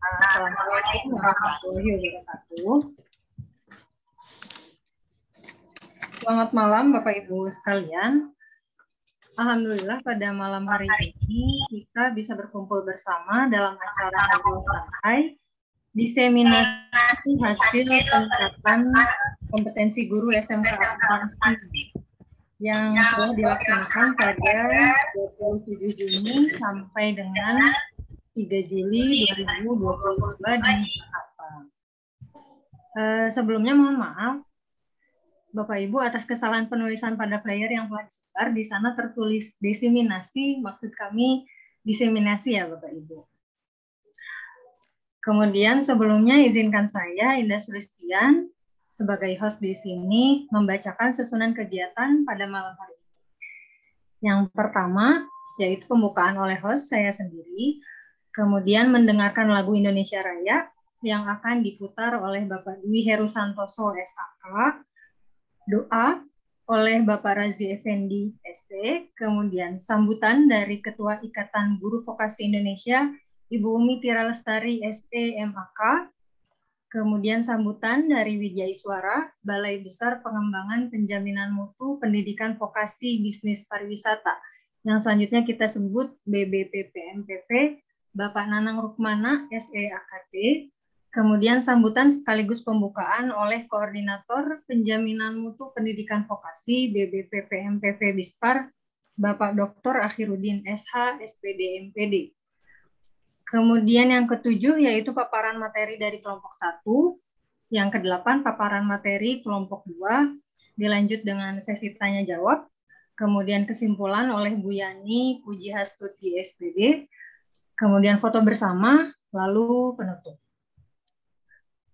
Assalamualaikum warahmatullahi wabarakatuh. Selamat malam Bapak Ibu sekalian. Alhamdulillah pada malam hari ini kita bisa berkumpul bersama dalam acara Hari Santai diseminasi hasil peningkatan kompetensi guru SMK Pangsi yang telah dilaksanakan pada 27 Juni sampai dengan 3 Juli 2022 di Jakarta. Uh, sebelumnya mohon maaf, Bapak Ibu atas kesalahan penulisan pada flyer yang telah disebar, di sana tertulis diseminasi, maksud kami diseminasi ya Bapak Ibu. Kemudian sebelumnya izinkan saya Indah Sulistian sebagai host di sini membacakan susunan kegiatan pada malam hari ini. Yang pertama yaitu pembukaan oleh host saya sendiri Kemudian mendengarkan lagu Indonesia Raya yang akan diputar oleh Bapak Dwi Heru Santoso SAK, doa oleh Bapak Razi Effendi ST, kemudian sambutan dari Ketua Ikatan Guru Vokasi Indonesia, Ibu Umi Tira Lestari ST M.Ak. kemudian sambutan dari Wijay Suara, Balai Besar Pengembangan Penjaminan Mutu Pendidikan Vokasi Bisnis Pariwisata, yang selanjutnya kita sebut BBPPMPP, Bapak Nanang Rukmana, SEAKT, kemudian sambutan sekaligus pembukaan oleh Koordinator Penjaminan Mutu Pendidikan Vokasi DBPPMPV Bispar, Bapak Dr. Akhirudin SH, SPD, MPD. Kemudian yang ketujuh yaitu paparan materi dari kelompok satu. yang kedelapan paparan materi kelompok dua. dilanjut dengan sesi tanya-jawab, kemudian kesimpulan oleh Bu Yani Puji Hastuti SPD, kemudian foto bersama, lalu penutup.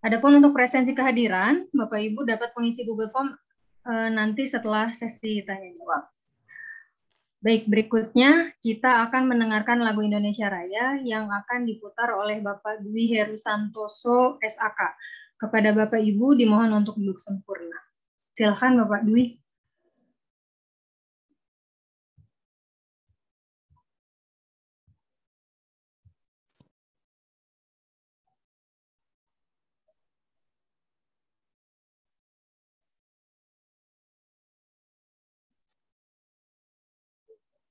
Adapun untuk presensi kehadiran, Bapak Ibu dapat mengisi Google Form e, nanti setelah sesi tanya jawab. Baik, berikutnya kita akan mendengarkan lagu Indonesia Raya yang akan diputar oleh Bapak Dwi Heru Santoso SAK. Kepada Bapak Ibu dimohon untuk duduk sempurna. Silakan Bapak Dwi.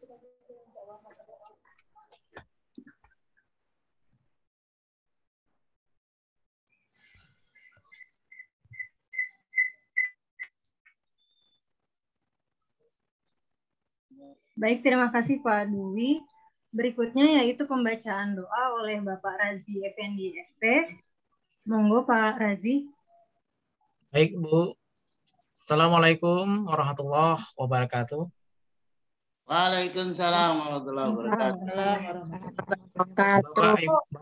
Baik, terima kasih Pak Dwi. Berikutnya yaitu pembacaan doa oleh Bapak Razi Effendi ST. Monggo Pak Razi. Baik Bu, Assalamualaikum warahmatullahi wabarakatuh. Waalaikumsalam warahmatullahi wabarakatuh.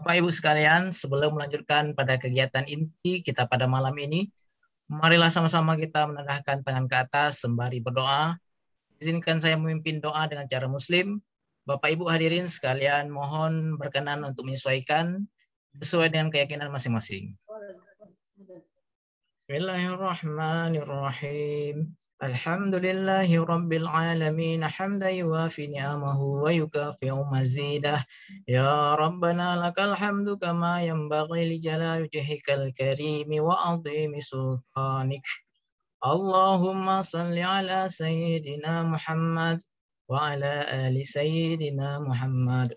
Bapak Ibu, sekalian, sebelum melanjutkan pada kegiatan inti kita pada malam ini, marilah sama-sama kita menengahkan tangan ke atas sembari berdoa. Izinkan saya memimpin doa dengan cara muslim. Bapak Ibu hadirin sekalian mohon berkenan untuk menyesuaikan sesuai dengan keyakinan masing-masing. Bismillahirrahmanirrahim. -masing. الحمد لله رب العالمين حمدا يوافي نعمه ويكافئ مزيده يا ربنا لك الحمد كما ينبغي لجلال وجهك الكريم وعظيم سلطانك اللهم صل على سيدنا محمد وعلى ali سيدنا محمد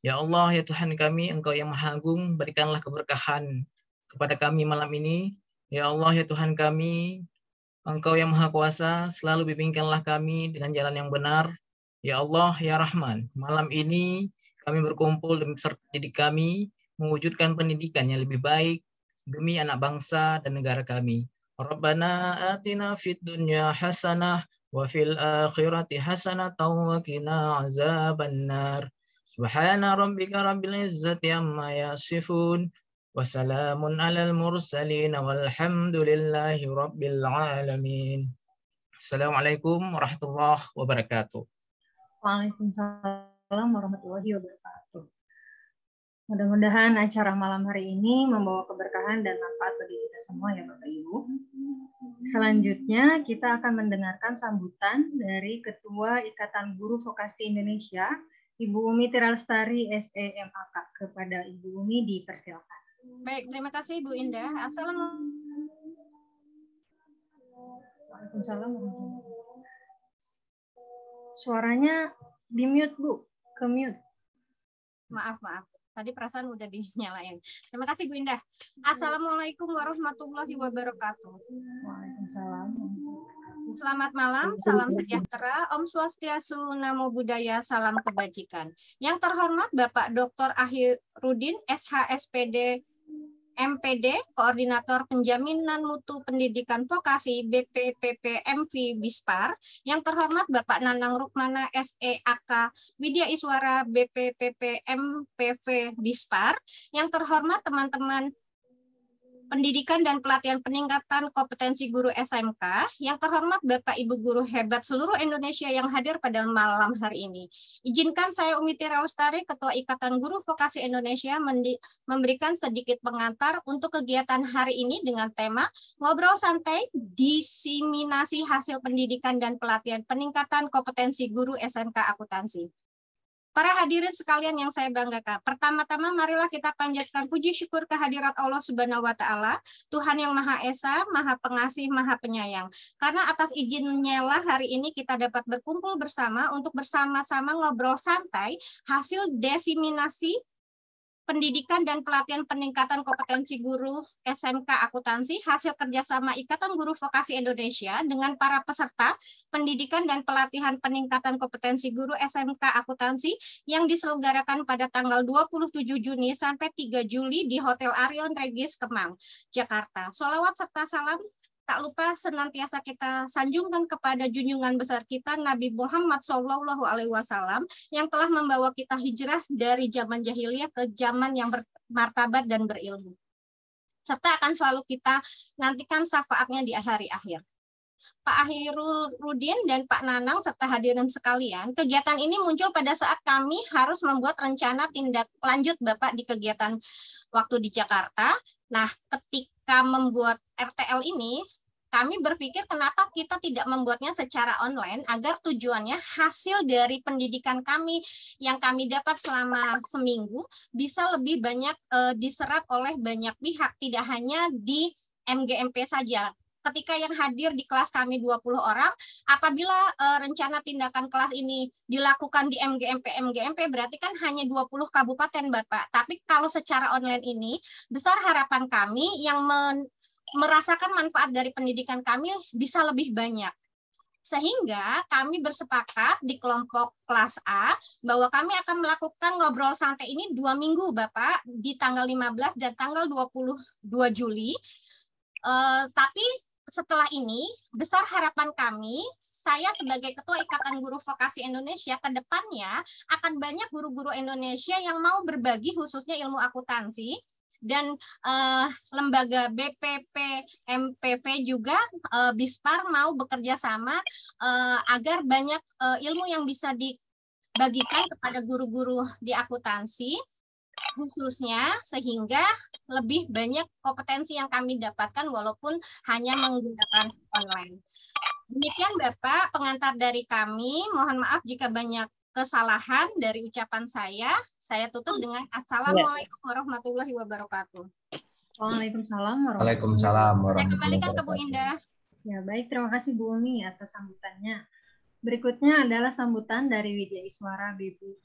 Ya Allah, ya Tuhan kami, Engkau yang Maha Agung, berikanlah keberkahan kepada kami malam ini. Ya Allah, ya Tuhan kami, Engkau yang Maha Kuasa, selalu bimbingkanlah kami dengan jalan yang benar. Ya Allah, Ya Rahman, malam ini kami berkumpul demi serta didik kami, mewujudkan pendidikan yang lebih baik demi anak bangsa dan negara kami. Rabbana atina fid dunya hasanah wa fil akhirati hasanah wa qina azabannar. Subhana rabbika rabbil izzati amma yasifun. وسلام على المرسلين والحمد لله رب العالمين السلام عليكم ورحمة الله وبركاته Waalaikumsalam warahmatullahi wabarakatuh. Mudah-mudahan acara malam hari ini membawa keberkahan dan manfaat bagi kita semua ya Bapak Ibu. Selanjutnya kita akan mendengarkan sambutan dari Ketua Ikatan Guru Vokasi Indonesia, Ibu Umi Tiralstari SEMAK. Kepada Ibu Umi dipersilakan. Baik, terima kasih Bu Indah. Assalamualaikum. Waalaikumsalam. Suaranya di mute Bu, ke mute. Maaf, maaf. Tadi perasaan udah dinyalain. Terima kasih Bu Indah. Assalamualaikum warahmatullahi wabarakatuh. Waalaikumsalam. Selamat malam, salam sejahtera, Om Swastiastu, Namo Buddhaya, salam kebajikan. Yang terhormat Bapak Dr. Ahirudin, SHSPD MPD, Koordinator Penjaminan Mutu Pendidikan Vokasi BPPP MV Bispar, yang terhormat Bapak Nanang Rukmana SEAK Widya Iswara BPPP MPV Bispar, yang terhormat teman-teman Pendidikan dan Pelatihan Peningkatan Kompetensi Guru SMK. Yang terhormat Bapak Ibu guru hebat seluruh Indonesia yang hadir pada malam hari ini. Izinkan saya Umi Tira Ustari, Ketua Ikatan Guru Vokasi Indonesia memberikan sedikit pengantar untuk kegiatan hari ini dengan tema Ngobrol Santai Diseminasi Hasil Pendidikan dan Pelatihan Peningkatan Kompetensi Guru SMK Akuntansi. Para hadirin sekalian yang saya banggakan, pertama-tama marilah kita panjatkan puji syukur kehadirat Allah Subhanahu wa taala, Tuhan yang Maha Esa, Maha Pengasih, Maha Penyayang. Karena atas izinnya lah hari ini kita dapat berkumpul bersama untuk bersama-sama ngobrol santai hasil desiminasi pendidikan dan pelatihan peningkatan kompetensi guru SMK akuntansi hasil kerjasama Ikatan Guru Vokasi Indonesia dengan para peserta pendidikan dan pelatihan peningkatan kompetensi guru SMK akuntansi yang diselenggarakan pada tanggal 27 Juni sampai 3 Juli di Hotel Arion Regis Kemang, Jakarta. Salawat serta salam tak lupa senantiasa kita sanjungkan kepada junjungan besar kita Nabi Muhammad Shallallahu Alaihi Wasallam yang telah membawa kita hijrah dari zaman jahiliyah ke zaman yang bermartabat dan berilmu serta akan selalu kita nantikan syafaatnya di hari akhir. Pak Ahirul Rudin dan Pak Nanang serta hadirin sekalian, kegiatan ini muncul pada saat kami harus membuat rencana tindak lanjut Bapak di kegiatan waktu di Jakarta. Nah, ketika membuat RTL ini, kami berpikir kenapa kita tidak membuatnya secara online agar tujuannya hasil dari pendidikan kami yang kami dapat selama seminggu bisa lebih banyak e, diserap oleh banyak pihak tidak hanya di MGMP saja ketika yang hadir di kelas kami 20 orang, apabila e, rencana tindakan kelas ini dilakukan di MGMP MGMP berarti kan hanya 20 kabupaten Bapak. Tapi kalau secara online ini besar harapan kami yang men merasakan manfaat dari pendidikan kami bisa lebih banyak. Sehingga kami bersepakat di kelompok kelas A bahwa kami akan melakukan ngobrol santai ini dua minggu, Bapak, di tanggal 15 dan tanggal 22 Juli. Uh, tapi setelah ini, besar harapan kami, saya sebagai Ketua Ikatan Guru Vokasi Indonesia, ke depannya akan banyak guru-guru Indonesia yang mau berbagi khususnya ilmu akuntansi, dan uh, lembaga BPP MPV juga uh, Bispar mau bekerja sama uh, agar banyak uh, ilmu yang bisa dibagikan kepada guru-guru di akuntansi khususnya sehingga lebih banyak kompetensi yang kami dapatkan walaupun hanya menggunakan online. Demikian Bapak pengantar dari kami. Mohon maaf jika banyak kesalahan dari ucapan saya. Saya tutup oh. dengan ya. Assalamualaikum warahmatullahi wabarakatuh. Waalaikumsalam warahmatullahi wabarakatuh. Saya kembalikan ke Bu Indah. Ya, baik. Terima kasih Bu Umi atas sambutannya. Berikutnya adalah sambutan dari Widya Iswara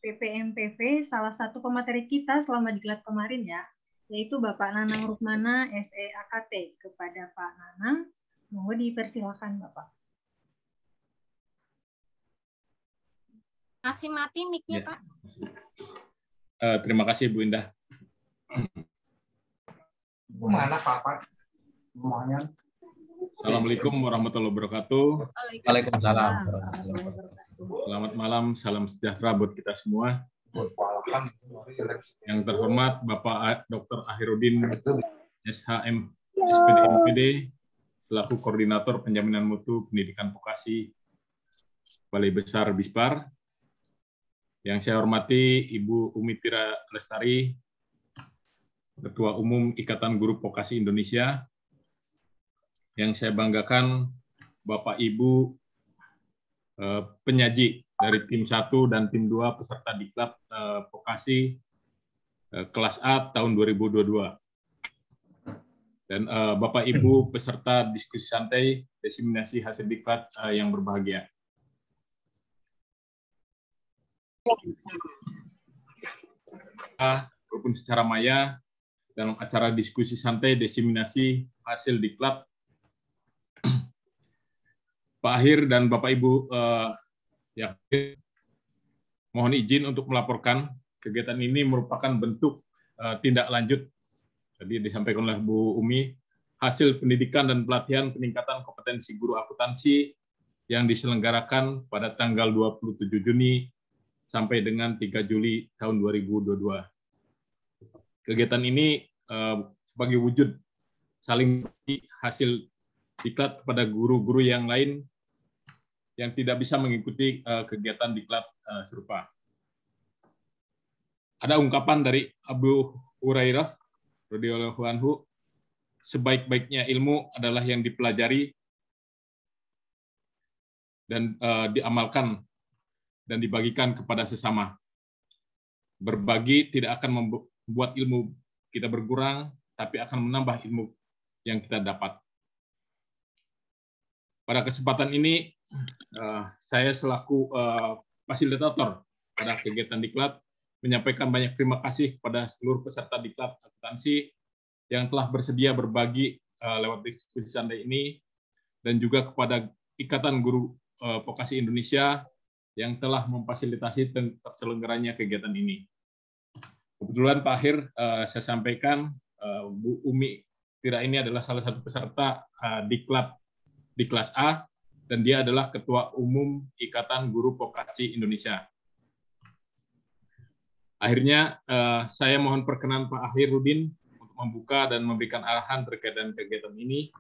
PPMPV, salah satu pemateri kita selama diklat kemarin ya, yaitu Bapak Nanang Rukmana, SEAKT. Kepada Pak Nanang, mau dipersilakan Bapak. Masih mati mic-nya, ya. Pak. Uh, terima kasih Bu Indah. Mana Papa? Semuanya. Assalamualaikum warahmatullahi wabarakatuh. Waalaikumsalam. Selamat malam, salam sejahtera buat kita semua. Yang terhormat Bapak Dr. Akhirudin SHM SPD selaku koordinator penjaminan mutu pendidikan vokasi Balai Besar Bispar. Yang saya hormati Ibu Umi Tira Lestari, Ketua Umum Ikatan Guru Vokasi Indonesia. Yang saya banggakan Bapak Ibu eh, penyaji dari tim 1 dan tim 2 peserta Diklat eh, Vokasi eh, kelas A tahun 2022. Dan Bapak Ibu peserta diskusi santai desiminasi hasil diklat yang berbahagia. Ah. walaupun secara maya dalam acara diskusi santai desiminasi hasil diklat Pak Akhir dan Bapak Ibu eh, ya mohon izin untuk melaporkan kegiatan ini merupakan bentuk eh, tindak lanjut tadi disampaikan oleh Bu Umi hasil pendidikan dan pelatihan peningkatan kompetensi guru akuntansi yang diselenggarakan pada tanggal 27 Juni sampai dengan 3 Juli tahun 2022. Kegiatan ini eh, sebagai wujud saling hasil diklat kepada guru-guru yang lain yang tidak bisa mengikuti eh, kegiatan diklat eh, serupa. Ada ungkapan dari Abu Hurairah radhiyallahu anhu sebaik-baiknya ilmu adalah yang dipelajari dan uh, diamalkan dan dibagikan kepada sesama. Berbagi tidak akan membuat ilmu kita berkurang, tapi akan menambah ilmu yang kita dapat. Pada kesempatan ini, eh, saya selaku fasilitator eh, pada kegiatan Diklat menyampaikan banyak terima kasih kepada seluruh peserta Diklat Akuntansi yang telah bersedia berbagi eh, lewat diskusi Anda ini dan juga kepada Ikatan Guru Vokasi Indonesia yang telah memfasilitasi terselenggaranya kegiatan ini. Kebetulan Pak Akhir, eh, saya sampaikan eh, Bu Umi Tira ini adalah salah satu peserta eh, di klub di kelas A dan dia adalah Ketua Umum Ikatan Guru Vokasi Indonesia. Akhirnya saya mohon perkenan Pak Akhir Rudin untuk membuka dan memberikan arahan terkait dengan kegiatan ini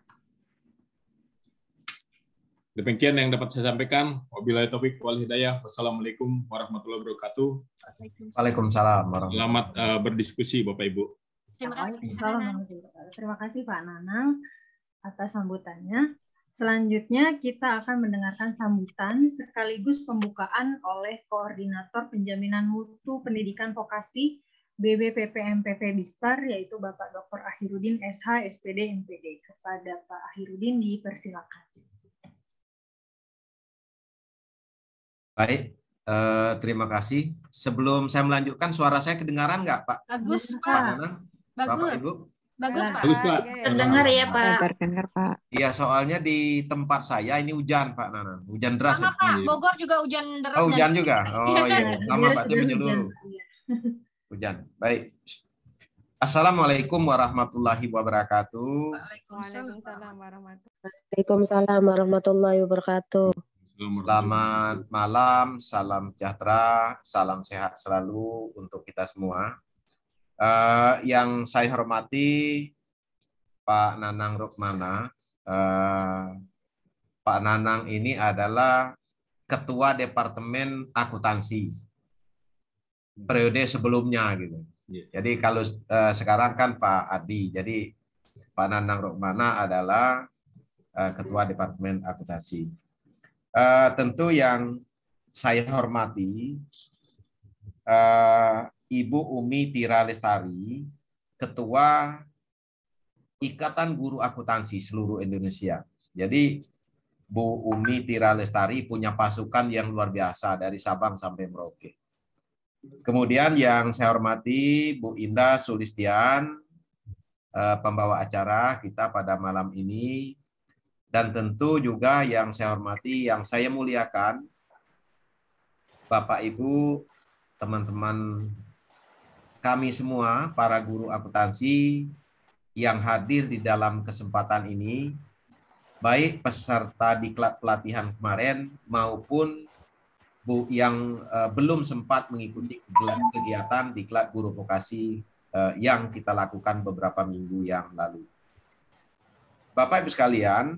Demikian yang dapat saya sampaikan. Wabillahi taufik wal hidayah. Wassalamualaikum warahmatullahi wabarakatuh. Waalaikumsalam. Selamat uh, berdiskusi Bapak Ibu. Terima kasih. Terima kasih Pak Nanang atas sambutannya. Selanjutnya kita akan mendengarkan sambutan sekaligus pembukaan oleh Koordinator Penjaminan Mutu Pendidikan Vokasi BBPPMPP Bistar yaitu Bapak Dr. Akhirudin SH SPD MPD. Kepada Pak Ahirudin dipersilakan. Baik, eh, terima kasih. Sebelum saya melanjutkan, suara saya kedengaran nggak, Pak? Bagus, Pak. Pak Bagus. Bapak, Ibu? Bagus, Pak. Bagus, Pak. Iya, iya. Terdengar ya, Pak. Terdengar, Pak. Iya, soalnya di tempat saya ini hujan, Pak Nana. Hujan deras. Sama, ya? Pak. Bogor juga hujan deras. Oh, hujan juga. Oh, iya. iya. Sama, Pak. menyeluruh. menyeluruh. Hujan. Baik. Assalamualaikum warahmatullahi wabarakatuh. Waalaikumsalam warahmatullahi wabarakatuh. Selamat malam, salam sejahtera, salam sehat selalu untuk kita semua. Uh, yang saya hormati Pak Nanang Rukmana. Uh, Pak Nanang ini adalah Ketua Departemen Akuntansi periode sebelumnya gitu. Iya. Jadi kalau uh, sekarang kan Pak Adi, jadi Pak Nanang Rukmana adalah uh, Ketua Departemen Akuntansi uh, tentu yang saya hormati uh, Ibu Umi Tira Lestari, Ketua Ikatan Guru Akuntansi seluruh Indonesia. Jadi Bu Umi Tira Lestari punya pasukan yang luar biasa dari Sabang sampai Merauke. Kemudian yang saya hormati Bu Indah Sulistian, eh, pembawa acara kita pada malam ini dan tentu juga yang saya hormati, yang saya muliakan, Bapak Ibu, teman-teman kami semua, para guru akuntansi yang hadir di dalam kesempatan ini, baik peserta diklat pelatihan kemarin maupun bu yang eh, belum sempat mengikuti kegiatan diklat guru vokasi eh, yang kita lakukan beberapa minggu yang lalu. Bapak Ibu sekalian,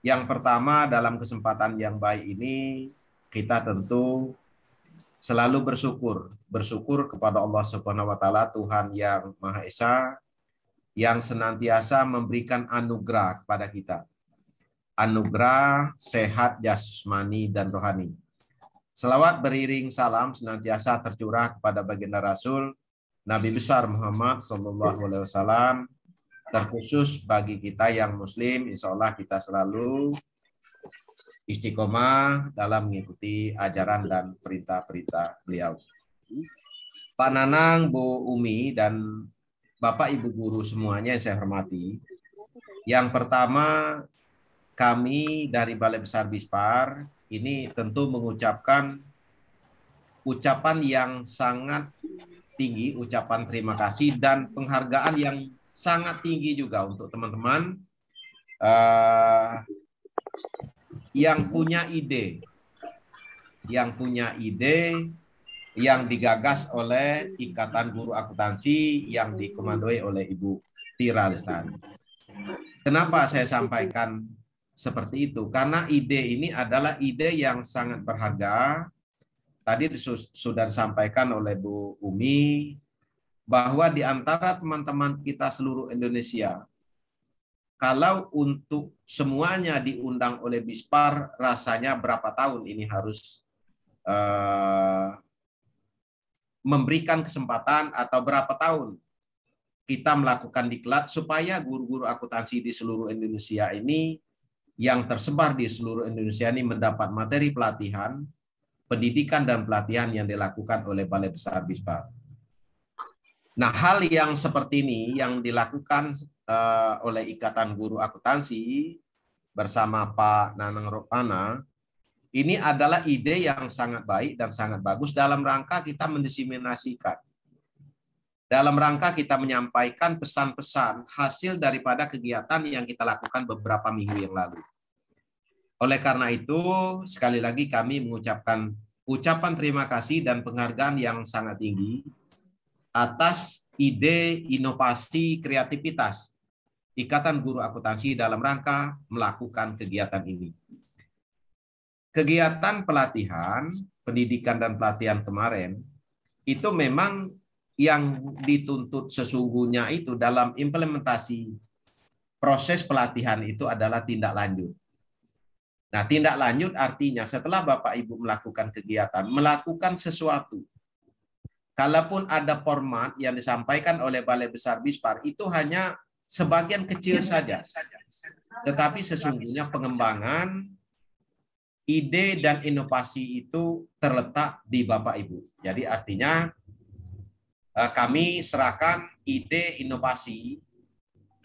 yang pertama dalam kesempatan yang baik ini kita tentu selalu bersyukur, bersyukur kepada Allah Subhanahu wa taala Tuhan yang Maha Esa yang senantiasa memberikan anugerah kepada kita. Anugerah sehat jasmani dan rohani. Selawat beriring salam senantiasa tercurah kepada baginda Rasul Nabi besar Muhammad Sallallahu alaihi wasallam terkhusus bagi kita yang muslim insya Allah kita selalu istiqomah dalam mengikuti ajaran dan perintah-perintah beliau. Pak Nanang, Bu Umi, dan Bapak Ibu Guru semuanya yang saya hormati. Yang pertama, kami dari Balai Besar Bispar ini tentu mengucapkan ucapan yang sangat tinggi, ucapan terima kasih dan penghargaan yang sangat tinggi juga untuk teman-teman uh, yang punya ide, yang punya ide yang digagas oleh Ikatan Guru Akuntansi yang dikomandoi oleh Ibu Tira Lestari. Kenapa saya sampaikan seperti itu? Karena ide ini adalah ide yang sangat berharga. Tadi sudah disampaikan oleh Bu Umi, bahwa di antara teman-teman kita seluruh Indonesia, kalau untuk semuanya diundang oleh Bispar, rasanya berapa tahun ini harus uh, memberikan kesempatan atau berapa tahun kita melakukan diklat supaya guru-guru akuntansi di seluruh Indonesia ini yang tersebar di seluruh Indonesia ini mendapat materi pelatihan, pendidikan dan pelatihan yang dilakukan oleh Balai Besar Bispar Nah, hal yang seperti ini yang dilakukan eh, oleh Ikatan Guru Akuntansi bersama Pak Nanang Rupana, ini adalah ide yang sangat baik dan sangat bagus dalam rangka kita mendisiminasikan. Dalam rangka kita menyampaikan pesan-pesan hasil daripada kegiatan yang kita lakukan beberapa minggu yang lalu. Oleh karena itu, sekali lagi kami mengucapkan ucapan terima kasih dan penghargaan yang sangat tinggi atas ide, inovasi, kreativitas Ikatan Guru Akuntansi dalam rangka melakukan kegiatan ini. Kegiatan pelatihan, pendidikan dan pelatihan kemarin itu memang yang dituntut sesungguhnya itu dalam implementasi proses pelatihan itu adalah tindak lanjut. Nah, tindak lanjut artinya setelah Bapak Ibu melakukan kegiatan, melakukan sesuatu Kalaupun ada format yang disampaikan oleh Balai Besar Bispar itu hanya sebagian kecil saja. Tetapi sesungguhnya pengembangan ide dan inovasi itu terletak di Bapak Ibu. Jadi artinya eh, kami serahkan ide inovasi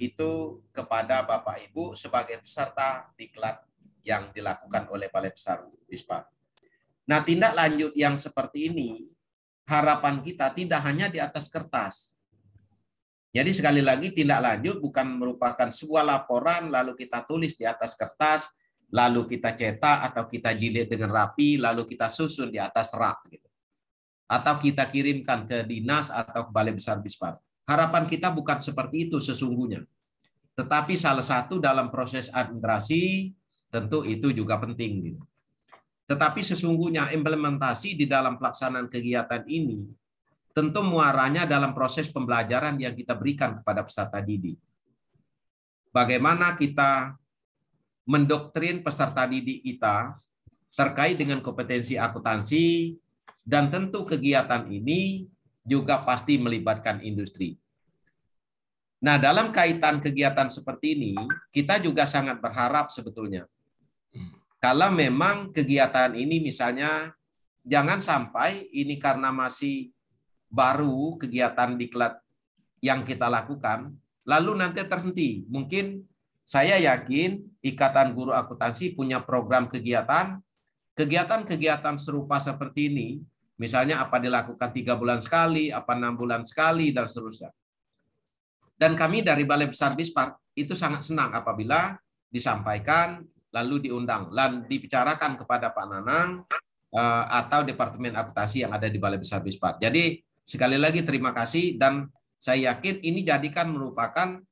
itu kepada Bapak Ibu sebagai peserta diklat yang dilakukan oleh Balai Besar Bispar. Nah, tindak lanjut yang seperti ini harapan kita tidak hanya di atas kertas. Jadi sekali lagi tindak lanjut bukan merupakan sebuah laporan lalu kita tulis di atas kertas, lalu kita cetak atau kita jilid dengan rapi, lalu kita susun di atas rak gitu. Atau kita kirimkan ke dinas atau ke Balai Besar bispar. Harapan kita bukan seperti itu sesungguhnya. Tetapi salah satu dalam proses administrasi tentu itu juga penting gitu. Tetapi sesungguhnya implementasi di dalam pelaksanaan kegiatan ini tentu muaranya dalam proses pembelajaran yang kita berikan kepada peserta didik. Bagaimana kita mendoktrin peserta didik kita terkait dengan kompetensi akuntansi dan tentu kegiatan ini juga pasti melibatkan industri. Nah, dalam kaitan kegiatan seperti ini, kita juga sangat berharap sebetulnya kalau memang kegiatan ini misalnya jangan sampai ini karena masih baru kegiatan diklat yang kita lakukan, lalu nanti terhenti. Mungkin saya yakin Ikatan Guru Akuntansi punya program kegiatan, kegiatan-kegiatan serupa seperti ini, misalnya apa dilakukan tiga bulan sekali, apa enam bulan sekali, dan seterusnya. Dan kami dari Balai Besar Bispar itu sangat senang apabila disampaikan lalu diundang dan dibicarakan kepada Pak Nanang eh, atau Departemen Akutasi yang ada di Balai Besar Bispat. Jadi sekali lagi terima kasih dan saya yakin ini jadikan merupakan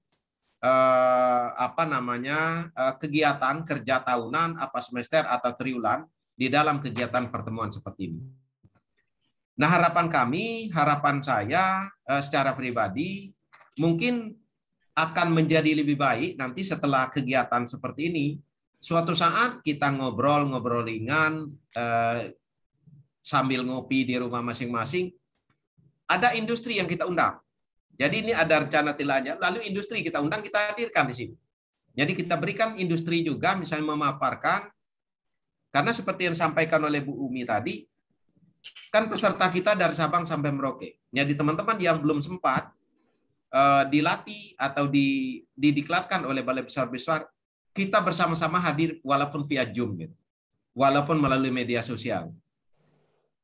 eh, apa namanya eh, kegiatan kerja tahunan apa semester atau triwulan di dalam kegiatan pertemuan seperti ini. Nah harapan kami, harapan saya eh, secara pribadi mungkin akan menjadi lebih baik nanti setelah kegiatan seperti ini suatu saat kita ngobrol-ngobrol ringan eh, sambil ngopi di rumah masing-masing, ada industri yang kita undang. Jadi ini ada rencana tilanya, lalu industri kita undang, kita hadirkan di sini. Jadi kita berikan industri juga, misalnya memaparkan, karena seperti yang disampaikan oleh Bu Umi tadi, kan peserta kita dari Sabang sampai Merauke. Jadi teman-teman yang belum sempat eh, dilatih atau didiklatkan oleh Balai Besar Besar kita bersama-sama hadir walaupun via Zoom gitu. Walaupun melalui media sosial.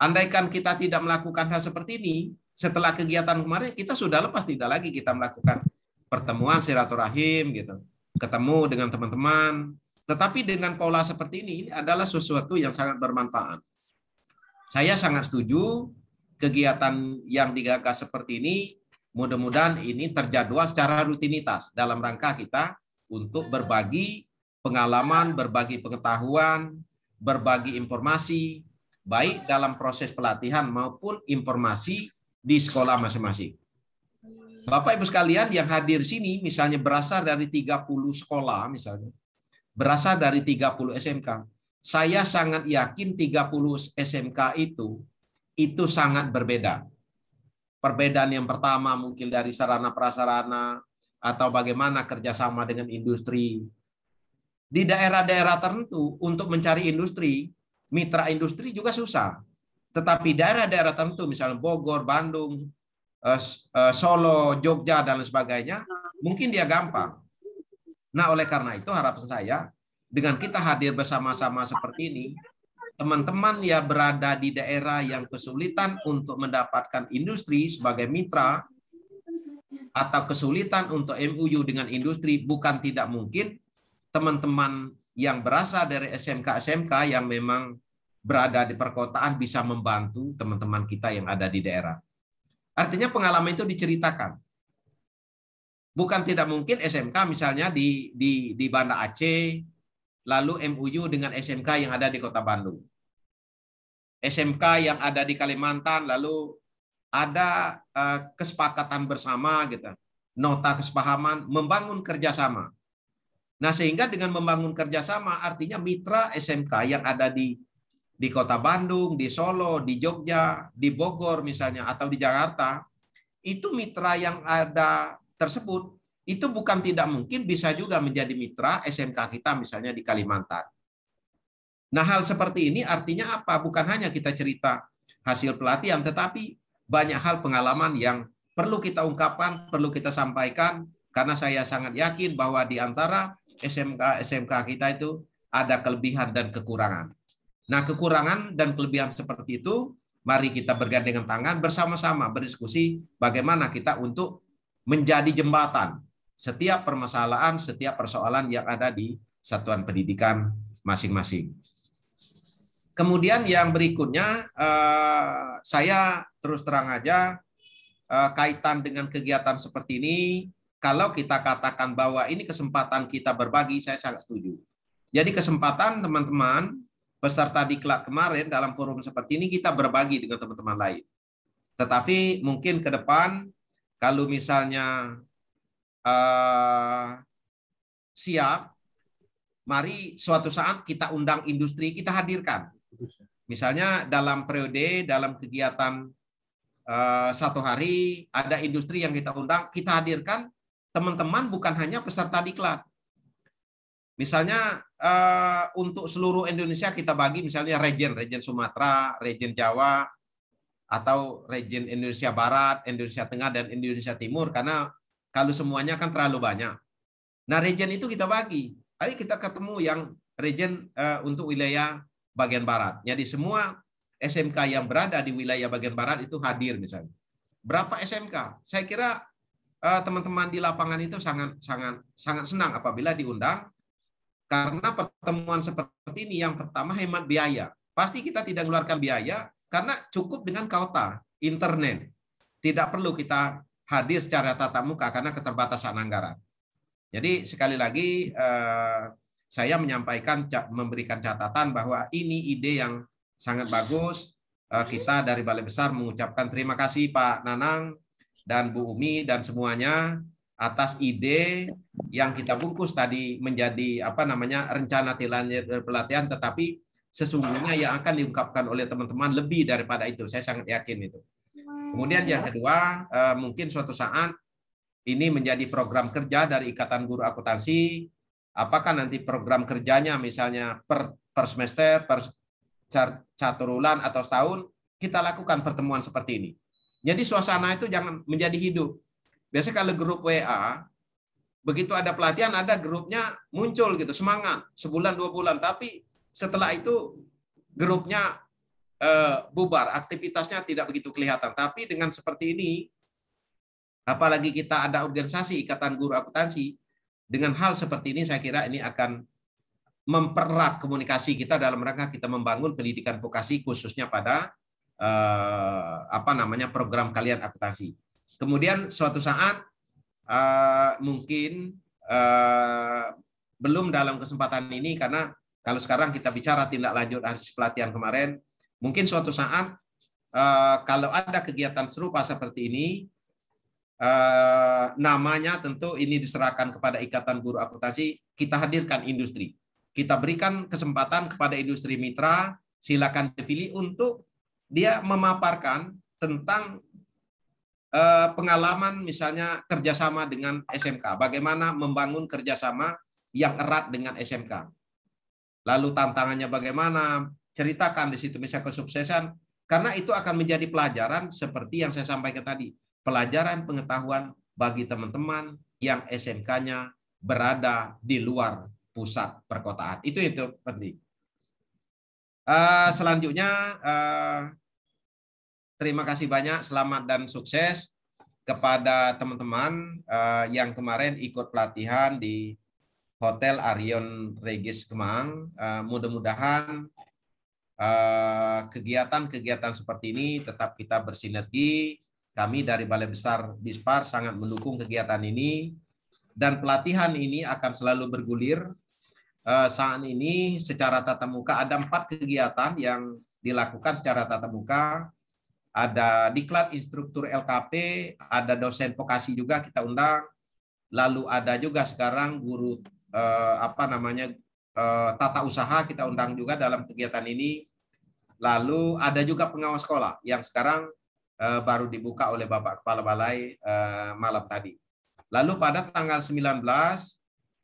Andaikan kita tidak melakukan hal seperti ini, setelah kegiatan kemarin kita sudah lepas tidak lagi kita melakukan pertemuan silaturahim gitu, ketemu dengan teman-teman. Tetapi dengan pola seperti ini ini adalah sesuatu yang sangat bermanfaat. Saya sangat setuju kegiatan yang digagas seperti ini mudah-mudahan ini terjadwal secara rutinitas dalam rangka kita untuk berbagi pengalaman, berbagi pengetahuan, berbagi informasi, baik dalam proses pelatihan maupun informasi di sekolah masing-masing. Bapak Ibu sekalian yang hadir sini misalnya berasal dari 30 sekolah misalnya, berasal dari 30 SMK. Saya sangat yakin 30 SMK itu itu sangat berbeda. Perbedaan yang pertama mungkin dari sarana prasarana, atau bagaimana kerjasama dengan industri di daerah-daerah tertentu untuk mencari industri mitra industri juga susah tetapi daerah-daerah tertentu misalnya Bogor Bandung eh, eh, Solo Jogja dan lain sebagainya mungkin dia gampang nah oleh karena itu harapan saya dengan kita hadir bersama-sama seperti ini teman-teman ya berada di daerah yang kesulitan untuk mendapatkan industri sebagai mitra atau kesulitan untuk MUU dengan industri bukan tidak mungkin teman-teman yang berasal dari SMK-SMK yang memang berada di perkotaan bisa membantu teman-teman kita yang ada di daerah. Artinya pengalaman itu diceritakan. Bukan tidak mungkin SMK misalnya di di di Banda Aceh lalu MUU dengan SMK yang ada di Kota Bandung. SMK yang ada di Kalimantan lalu ada eh, kesepakatan bersama gitu, nota kesepahaman, membangun kerjasama. Nah sehingga dengan membangun kerjasama artinya mitra SMK yang ada di di kota Bandung, di Solo, di Jogja, di Bogor misalnya atau di Jakarta, itu mitra yang ada tersebut itu bukan tidak mungkin bisa juga menjadi mitra SMK kita misalnya di Kalimantan. Nah, hal seperti ini artinya apa? Bukan hanya kita cerita hasil pelatihan tetapi banyak hal pengalaman yang perlu kita ungkapkan, perlu kita sampaikan karena saya sangat yakin bahwa di antara SMK SMK kita itu ada kelebihan dan kekurangan. Nah, kekurangan dan kelebihan seperti itu mari kita bergandengan tangan bersama-sama berdiskusi bagaimana kita untuk menjadi jembatan setiap permasalahan, setiap persoalan yang ada di satuan pendidikan masing-masing. Kemudian yang berikutnya eh, saya terus terang aja eh, kaitan dengan kegiatan seperti ini kalau kita katakan bahwa ini kesempatan kita berbagi saya sangat setuju. Jadi kesempatan teman-teman peserta diklat kemarin dalam forum seperti ini kita berbagi dengan teman-teman lain. Tetapi mungkin ke depan kalau misalnya uh, siap mari suatu saat kita undang industri kita hadirkan Misalnya dalam periode, dalam kegiatan eh, satu hari, ada industri yang kita undang, kita hadirkan teman-teman bukan hanya peserta diklat. Misalnya eh, untuk seluruh Indonesia kita bagi misalnya region, region Sumatera, region Jawa, atau region Indonesia Barat, Indonesia Tengah, dan Indonesia Timur, karena kalau semuanya kan terlalu banyak. Nah region itu kita bagi. Hari kita ketemu yang region uh, untuk wilayah bagian barat. Jadi semua SMK yang berada di wilayah bagian barat itu hadir misalnya. Berapa SMK? Saya kira eh, teman-teman di lapangan itu sangat sangat sangat senang apabila diundang karena pertemuan seperti ini yang pertama hemat biaya. Pasti kita tidak mengeluarkan biaya karena cukup dengan kota internet. Tidak perlu kita hadir secara tatap muka karena keterbatasan anggaran. Jadi sekali lagi eh, saya menyampaikan memberikan catatan bahwa ini ide yang sangat bagus. Eh, kita dari Balai Besar mengucapkan terima kasih Pak Nanang dan Bu Umi dan semuanya atas ide yang kita bungkus tadi menjadi apa namanya rencana eh, pelatihan tetapi sesungguhnya yang akan diungkapkan oleh teman-teman lebih daripada itu. Saya sangat yakin itu. Kemudian yang kedua, eh, mungkin suatu saat ini menjadi program kerja dari Ikatan Guru Akuntansi apakah nanti program kerjanya misalnya per, per semester, per caturulan atau setahun, kita lakukan pertemuan seperti ini. Jadi suasana itu jangan menjadi hidup. Biasanya kalau grup WA, begitu ada pelatihan, ada grupnya muncul gitu, semangat, sebulan, dua bulan. Tapi setelah itu grupnya eh, bubar, aktivitasnya tidak begitu kelihatan. Tapi dengan seperti ini, apalagi kita ada organisasi Ikatan Guru Akuntansi, dengan hal seperti ini saya kira ini akan mempererat komunikasi kita dalam rangka kita membangun pendidikan vokasi khususnya pada eh, apa namanya program kalian akuntansi. Kemudian suatu saat eh, mungkin eh, belum dalam kesempatan ini karena kalau sekarang kita bicara tindak lanjut hasil pelatihan kemarin, mungkin suatu saat eh, kalau ada kegiatan serupa seperti ini Eh, namanya tentu ini diserahkan kepada Ikatan Guru Akuntansi, kita hadirkan industri. Kita berikan kesempatan kepada industri mitra, silakan dipilih untuk dia memaparkan tentang eh, pengalaman misalnya kerjasama dengan SMK. Bagaimana membangun kerjasama yang erat dengan SMK. Lalu tantangannya bagaimana, ceritakan di situ misalnya kesuksesan, karena itu akan menjadi pelajaran seperti yang saya sampaikan tadi pelajaran pengetahuan bagi teman-teman yang SMK-nya berada di luar pusat perkotaan. Itu itu penting. Uh, eh, selanjutnya, uh, terima kasih banyak, selamat dan sukses kepada teman-teman uh, yang kemarin ikut pelatihan di Hotel Arion Regis Kemang. Uh, Mudah-mudahan kegiatan-kegiatan uh, seperti ini tetap kita bersinergi kami dari Balai Besar BISPAR sangat mendukung kegiatan ini dan pelatihan ini akan selalu bergulir. Eh, saat ini secara tatap muka ada empat kegiatan yang dilakukan secara tatap muka. Ada diklat instruktur LKP, ada dosen vokasi juga kita undang. Lalu ada juga sekarang guru eh, apa namanya eh, tata usaha kita undang juga dalam kegiatan ini. Lalu ada juga pengawas sekolah yang sekarang Eh, baru dibuka oleh Bapak Kepala Balai eh, malam tadi. Lalu pada tanggal 19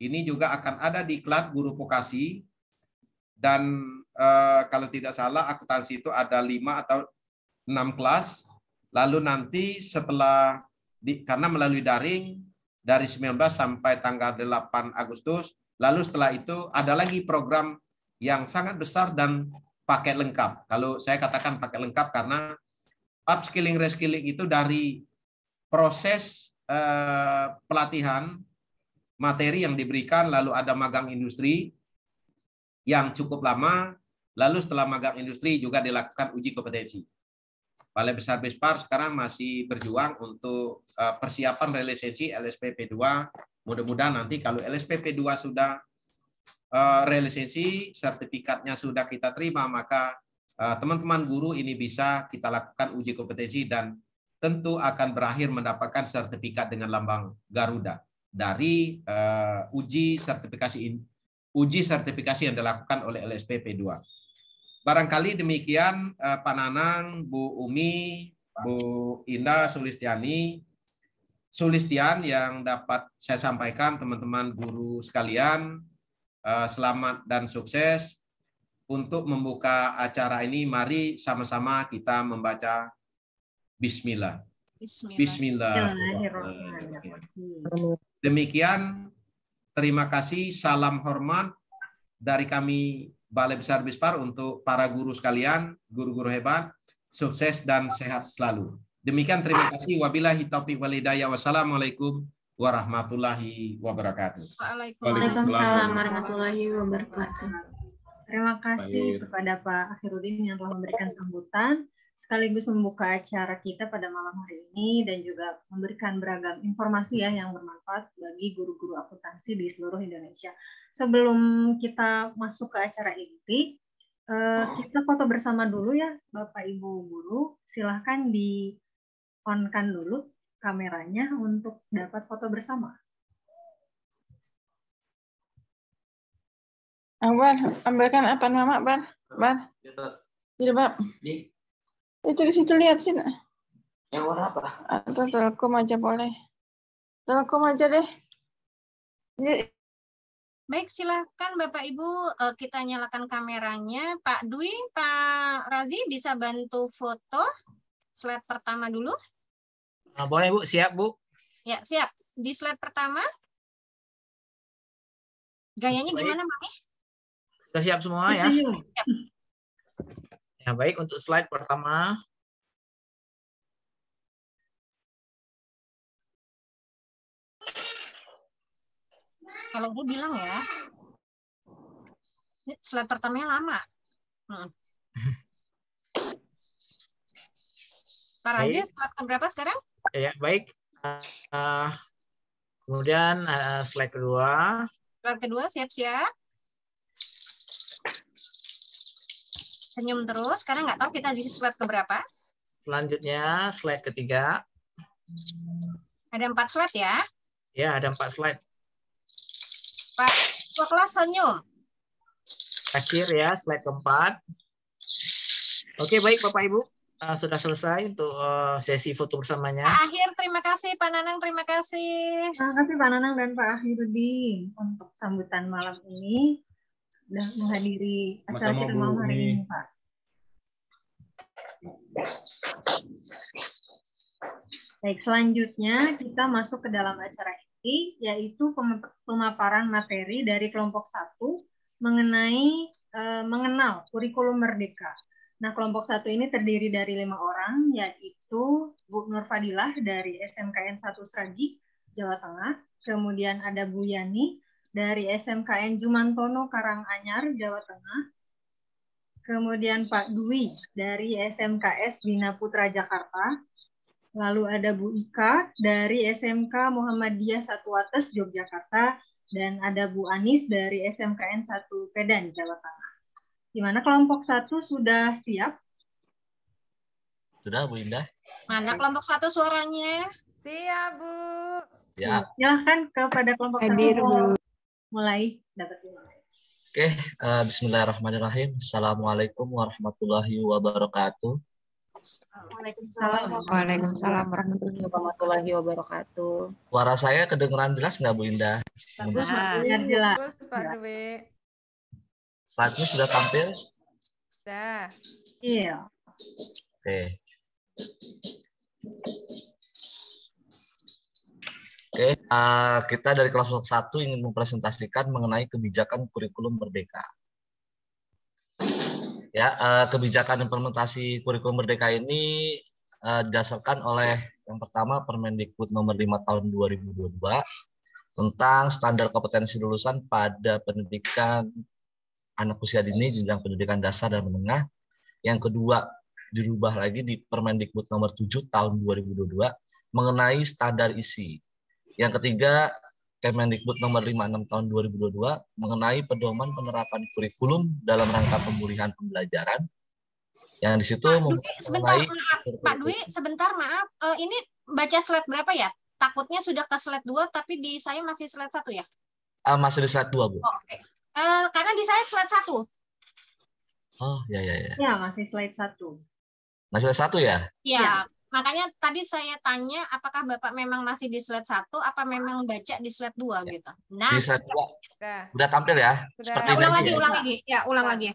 ini juga akan ada diklat guru vokasi dan eh, kalau tidak salah akuntansi itu ada lima atau enam kelas. Lalu nanti setelah karena melalui daring dari 19 sampai tanggal 8 Agustus, lalu setelah itu ada lagi program yang sangat besar dan paket lengkap. Kalau saya katakan paket lengkap karena upskilling reskilling itu dari proses eh, pelatihan materi yang diberikan lalu ada magang industri yang cukup lama lalu setelah magang industri juga dilakukan uji kompetensi. Balai Besar Bespar sekarang masih berjuang untuk eh, persiapan realisasi LSPP 2. Mudah-mudahan nanti kalau LSPP 2 sudah eh, realisasi sertifikatnya sudah kita terima maka Eh, teman-teman guru ini bisa kita lakukan uji kompetensi dan tentu akan berakhir mendapatkan sertifikat dengan lambang Garuda dari uh, uji sertifikasi in, uji sertifikasi yang dilakukan oleh LSPP 2. Barangkali demikian uh, Pak Nanang, Bu Umi, Bu Indah Sulistiani, Sulistian yang dapat saya sampaikan teman-teman guru sekalian. Uh, selamat dan sukses untuk membuka acara ini, mari sama-sama kita membaca Bismillah. Bismillah. Demikian, terima kasih, salam hormat dari kami Balai Besar Bispar untuk para guru sekalian, guru-guru hebat, sukses dan sehat selalu. Demikian terima kasih. Wabillahi taufiq walidaya. Wassalamualaikum warahmatullahi wabarakatuh. Waalaikumsalam warahmatullahi wabarakatuh. Terima kasih Baik. kepada Pak Akhirudin yang telah memberikan sambutan sekaligus membuka acara kita pada malam hari ini dan juga memberikan beragam informasi ya yang bermanfaat bagi guru-guru akuntansi di seluruh Indonesia. Sebelum kita masuk ke acara inti, eh, kita foto bersama dulu ya Bapak Ibu guru. Silahkan di onkan dulu kameranya untuk dapat foto bersama. Awan, ah, ambilkan apa mama, Ban? Ban. Jilbab. Ya, di. Itu di situ lihat sini. Yang warna apa? Atau ah, telkom aja boleh. Telkom aja deh. Ini. Baik, silahkan Bapak Ibu eh, kita nyalakan kameranya. Pak Dwi, Pak Razi bisa bantu foto slide pertama dulu? Ah, boleh Bu, siap Bu. Ya, siap. Di slide pertama. Gayanya Baik. gimana, Mami? Sudah siap semua ya? ya? baik untuk slide pertama. Kalau gue bilang ya, slide pertamanya lama. Hmm. Raja, slide berapa sekarang? Ya, baik. Uh, kemudian uh, slide kedua. Slide kedua, siap-siap. senyum terus karena nggak tahu kita di slide keberapa. Selanjutnya slide ketiga. Ada empat slide ya? Ya, ada empat slide. Pak, kelas senyum. Akhir ya, slide keempat. Oke, baik Bapak Ibu. Uh, sudah selesai untuk uh, sesi foto bersamanya. Akhir, terima kasih. Pak Nanang, terima kasih. Terima kasih Pak Nanang dan Pak Akhirudin untuk sambutan malam ini sudah menghadiri acara kita malam hari ini, Pak. Baik, selanjutnya kita masuk ke dalam acara ini yaitu pemaparan materi dari kelompok satu mengenai e, mengenal kurikulum merdeka. Nah, kelompok satu ini terdiri dari lima orang, yaitu Bu Nur Fadilah dari SMKN 1 Sragi, Jawa Tengah, kemudian ada Bu Yani dari SMKN Jumantono Karanganyar, Jawa Tengah. Kemudian Pak Dwi dari SMKS Bina Putra Jakarta. Lalu ada Bu Ika dari SMK Muhammadiyah Satu Atas Yogyakarta dan ada Bu Anis dari SMKN 1 Pedan Jawa Tengah. Gimana kelompok satu sudah siap? Sudah Bu Indah. Mana kelompok satu suaranya? Siap Bu. Ya. Silahkan kepada kelompok Hadir, satu. Bu mulai dapat dimulai. Oke, okay. uh, eh, Bismillahirrahmanirrahim. Assalamualaikum warahmatullahi wabarakatuh. Waalaikumsalam. Waalaikumsalam warahmatullahi wabarakatuh. Suara saya kedengeran jelas nggak Bu Indah? Bagus, jelas. Iya, jelas. Slide-nya iya. sudah tampil? Sudah. Iya. Oke. Okay. Oke, okay. uh, eh, kita dari kelas 1 ingin mempresentasikan mengenai kebijakan kurikulum merdeka. Ya, uh, kebijakan implementasi kurikulum merdeka ini uh, didasarkan oleh yang pertama Permendikbud nomor 5 tahun 2022 tentang standar kompetensi lulusan pada pendidikan anak usia dini jenjang pendidikan dasar dan menengah. Yang kedua dirubah lagi di Permendikbud nomor 7 tahun 2022 mengenai standar isi yang ketiga, Kemendikbud nomor 56 tahun 2022 mengenai pedoman penerapan kurikulum dalam rangka pemulihan pembelajaran yang di situ Pak Dwi, sebentar maaf Pak Dwi sebentar maaf uh, ini baca slide berapa ya takutnya sudah ke slide 2 tapi di saya masih slide 1 ya uh, masih di slide 2 Bu oh, oke okay. uh, eh, karena di saya slide 1 oh ya ya ya ya masih slide 1 masih slide 1 ya iya Ya. Makanya tadi saya tanya apakah Bapak memang masih di slide satu apa memang baca di slide dua ya. gitu. Nah, di slide dua Sudah. Udah tampil ya? Sudah. Seperti nah, ulang lagi, ya. ulang lagi. Ya, ulang lagi.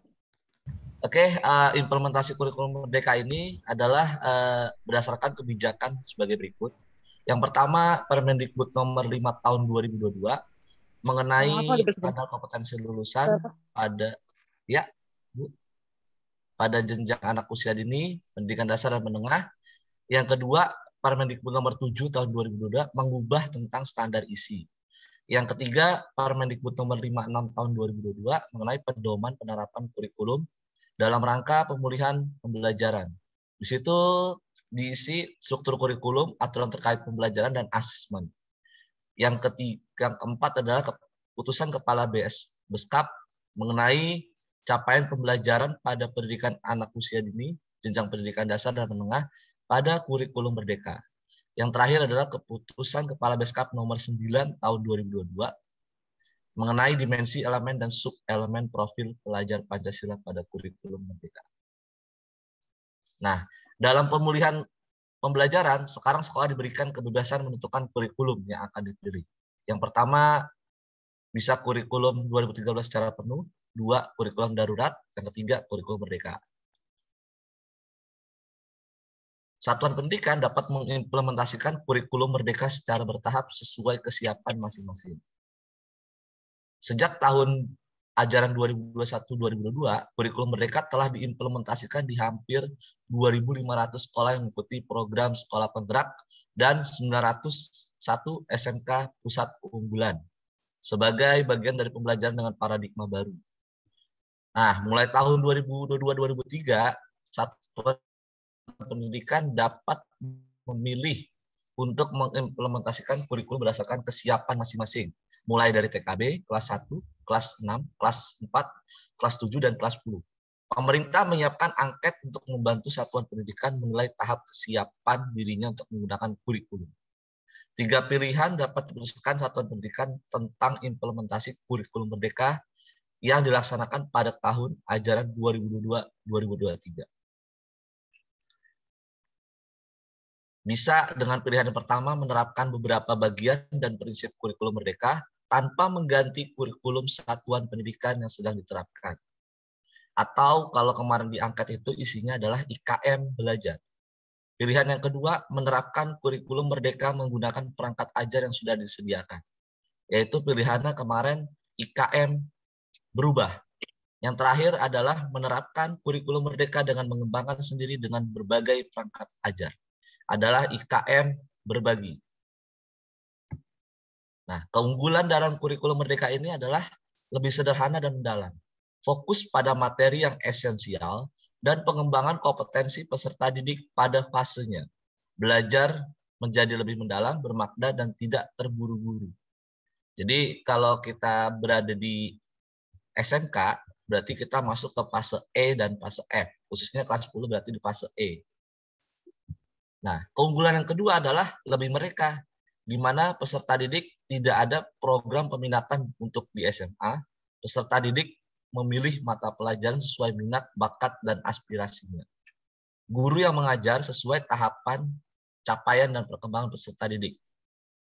Oke, okay, uh, eh, implementasi kurikulum merdeka ini adalah uh, berdasarkan kebijakan sebagai berikut. Yang pertama, Permendikbud nomor 5 tahun 2022 mengenai standar kompetensi lulusan pada ya Bu, pada jenjang anak usia dini, pendidikan dasar dan menengah, yang kedua, Permendikbud nomor 7 tahun 2022 mengubah tentang standar isi. Yang ketiga, Permendikbud nomor 56 tahun 2022 mengenai pedoman penerapan kurikulum dalam rangka pemulihan pembelajaran. Di situ diisi struktur kurikulum, aturan terkait pembelajaran dan asesmen. Yang ketiga, yang keempat adalah keputusan kepala BS Beskap mengenai capaian pembelajaran pada pendidikan anak usia dini, jenjang pendidikan dasar dan menengah pada kurikulum merdeka. Yang terakhir adalah keputusan Kepala Beskap nomor 9 tahun 2022 mengenai dimensi elemen dan sub-elemen profil pelajar Pancasila pada kurikulum merdeka. Nah, dalam pemulihan pembelajaran, sekarang sekolah diberikan kebebasan menentukan kurikulum yang akan dipilih. Yang pertama, bisa kurikulum 2013 secara penuh, dua, kurikulum darurat, yang ketiga, kurikulum merdeka. Satuan pendidikan dapat mengimplementasikan kurikulum merdeka secara bertahap sesuai kesiapan masing-masing. Sejak tahun ajaran 2021-2022, kurikulum merdeka telah diimplementasikan di hampir 2.500 sekolah yang mengikuti program sekolah penggerak dan 901 SMK pusat unggulan sebagai bagian dari pembelajaran dengan paradigma baru. Nah, mulai tahun 2022-2023, Satuan pendidikan dapat memilih untuk mengimplementasikan kurikulum berdasarkan kesiapan masing-masing, mulai dari TKB, kelas 1, kelas 6, kelas 4, kelas 7, dan kelas 10. Pemerintah menyiapkan angket untuk membantu satuan pendidikan menilai tahap kesiapan dirinya untuk menggunakan kurikulum. Tiga pilihan dapat diputuskan satuan pendidikan tentang implementasi kurikulum merdeka yang dilaksanakan pada tahun ajaran 2022-2023. bisa dengan pilihan yang pertama menerapkan beberapa bagian dan prinsip kurikulum merdeka tanpa mengganti kurikulum satuan pendidikan yang sedang diterapkan. Atau kalau kemarin diangkat itu isinya adalah IKM belajar. Pilihan yang kedua, menerapkan kurikulum merdeka menggunakan perangkat ajar yang sudah disediakan. Yaitu pilihannya kemarin IKM berubah. Yang terakhir adalah menerapkan kurikulum merdeka dengan mengembangkan sendiri dengan berbagai perangkat ajar adalah IKM berbagi. Nah, keunggulan dalam kurikulum merdeka ini adalah lebih sederhana dan mendalam. Fokus pada materi yang esensial dan pengembangan kompetensi peserta didik pada fasenya. Belajar menjadi lebih mendalam, bermakna, dan tidak terburu-buru. Jadi kalau kita berada di SMK, berarti kita masuk ke fase E dan fase F. Khususnya kelas 10 berarti di fase E. Nah, keunggulan yang kedua adalah lebih mereka, di mana peserta didik tidak ada program peminatan untuk di SMA. Peserta didik memilih mata pelajaran sesuai minat, bakat, dan aspirasinya. Guru yang mengajar sesuai tahapan, capaian, dan perkembangan peserta didik.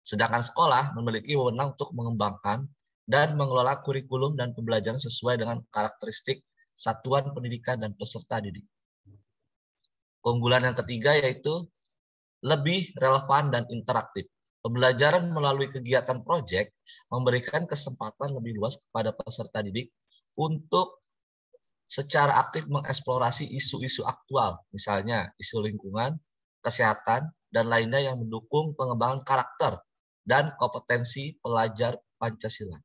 Sedangkan sekolah memiliki wewenang untuk mengembangkan dan mengelola kurikulum dan pembelajaran sesuai dengan karakteristik satuan pendidikan dan peserta didik. Keunggulan yang ketiga yaitu lebih relevan dan interaktif. Pembelajaran melalui kegiatan proyek memberikan kesempatan lebih luas kepada peserta didik untuk secara aktif mengeksplorasi isu-isu aktual, misalnya isu lingkungan, kesehatan, dan lainnya yang mendukung pengembangan karakter dan kompetensi pelajar Pancasila.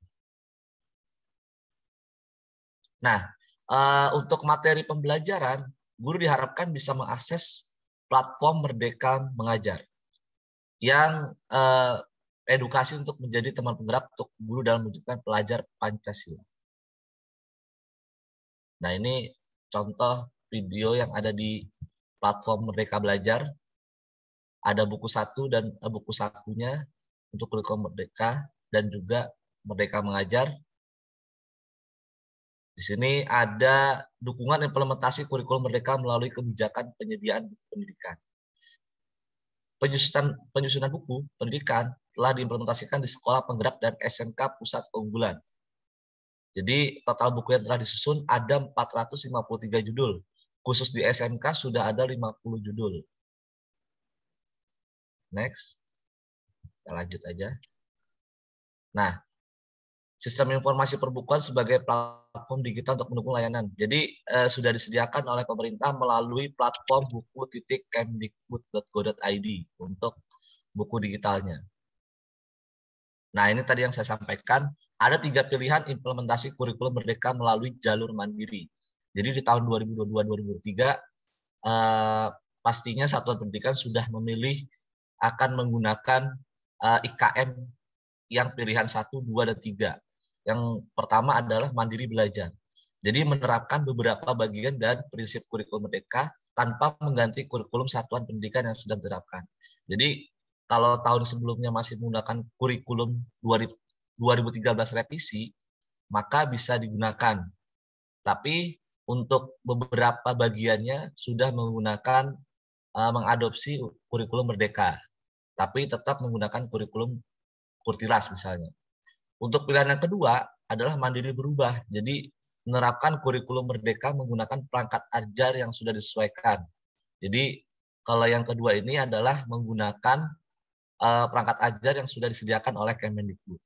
Nah, eh, untuk materi pembelajaran, guru diharapkan bisa mengakses platform Merdeka Mengajar yang eh, edukasi untuk menjadi teman penggerak untuk guru dalam menunjukkan pelajar Pancasila. Nah, ini contoh video yang ada di platform Merdeka Belajar. Ada buku satu dan eh, buku satunya untuk kurikulum Merdeka dan juga Merdeka Mengajar di sini ada dukungan implementasi kurikulum merdeka melalui kebijakan penyediaan buku pendidikan. Penyusunan, penyusunan buku pendidikan telah diimplementasikan di sekolah penggerak dan SMK pusat keunggulan. Jadi total buku yang telah disusun ada 453 judul. Khusus di SMK sudah ada 50 judul. Next. Kita lanjut aja. Nah, sistem informasi perbukuan sebagai platform digital untuk mendukung layanan. Jadi eh, sudah disediakan oleh pemerintah melalui platform buku titik kemdikbud.go.id untuk buku digitalnya. Nah ini tadi yang saya sampaikan, ada tiga pilihan implementasi kurikulum merdeka melalui jalur mandiri. Jadi di tahun 2022-2023 eh, pastinya satuan pendidikan sudah memilih akan menggunakan eh, IKM yang pilihan satu, dua dan tiga. Yang pertama adalah mandiri belajar. Jadi menerapkan beberapa bagian dan prinsip kurikulum merdeka tanpa mengganti kurikulum satuan pendidikan yang sudah diterapkan. Jadi kalau tahun sebelumnya masih menggunakan kurikulum 2013 revisi, maka bisa digunakan. Tapi untuk beberapa bagiannya sudah menggunakan eh, mengadopsi kurikulum merdeka, tapi tetap menggunakan kurikulum kurtilas misalnya. Untuk pilihan yang kedua adalah mandiri berubah. Jadi menerapkan kurikulum merdeka menggunakan perangkat ajar yang sudah disesuaikan. Jadi kalau yang kedua ini adalah menggunakan uh, perangkat ajar yang sudah disediakan oleh Kemendikbud.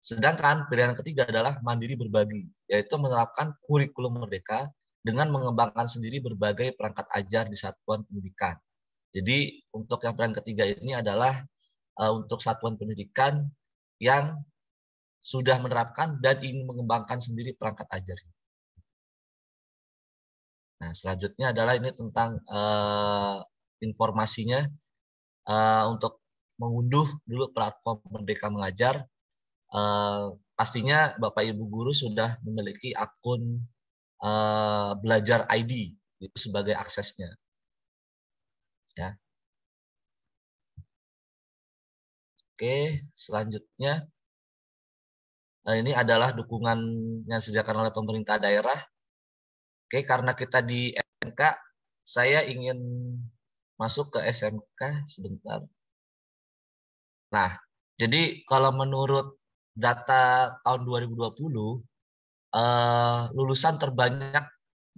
Sedangkan pilihan ketiga adalah mandiri berbagi, yaitu menerapkan kurikulum merdeka dengan mengembangkan sendiri berbagai perangkat ajar di satuan pendidikan. Jadi untuk yang pilihan ketiga ini adalah uh, untuk satuan pendidikan yang sudah menerapkan dan ingin mengembangkan sendiri perangkat ajar. Nah, selanjutnya adalah ini tentang uh, informasinya uh, untuk mengunduh dulu platform Merdeka Mengajar. Uh, pastinya Bapak Ibu guru sudah memiliki akun uh, belajar ID itu sebagai aksesnya. Ya. Oke, selanjutnya Eh, ini adalah dukungan yang disediakan oleh pemerintah daerah. Oke, karena kita di SMK, saya ingin masuk ke SMK sebentar. Nah, jadi kalau menurut data tahun 2020, eh, lulusan terbanyak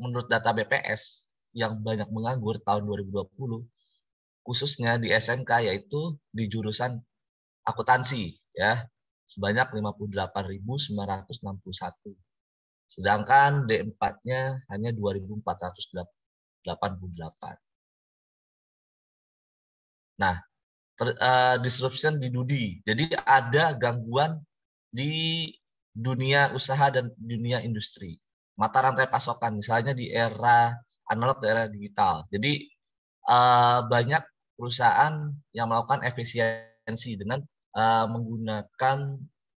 menurut data BPS yang banyak menganggur tahun 2020, khususnya di SMK yaitu di jurusan akuntansi ya sebanyak 58.961. Sedangkan D4-nya hanya 2.488. Nah, ter, uh, disruption di Dudi. Jadi ada gangguan di dunia usaha dan dunia industri. Mata rantai pasokan, misalnya di era analog ke era digital. Jadi uh, banyak perusahaan yang melakukan efisiensi dengan uh, menggunakan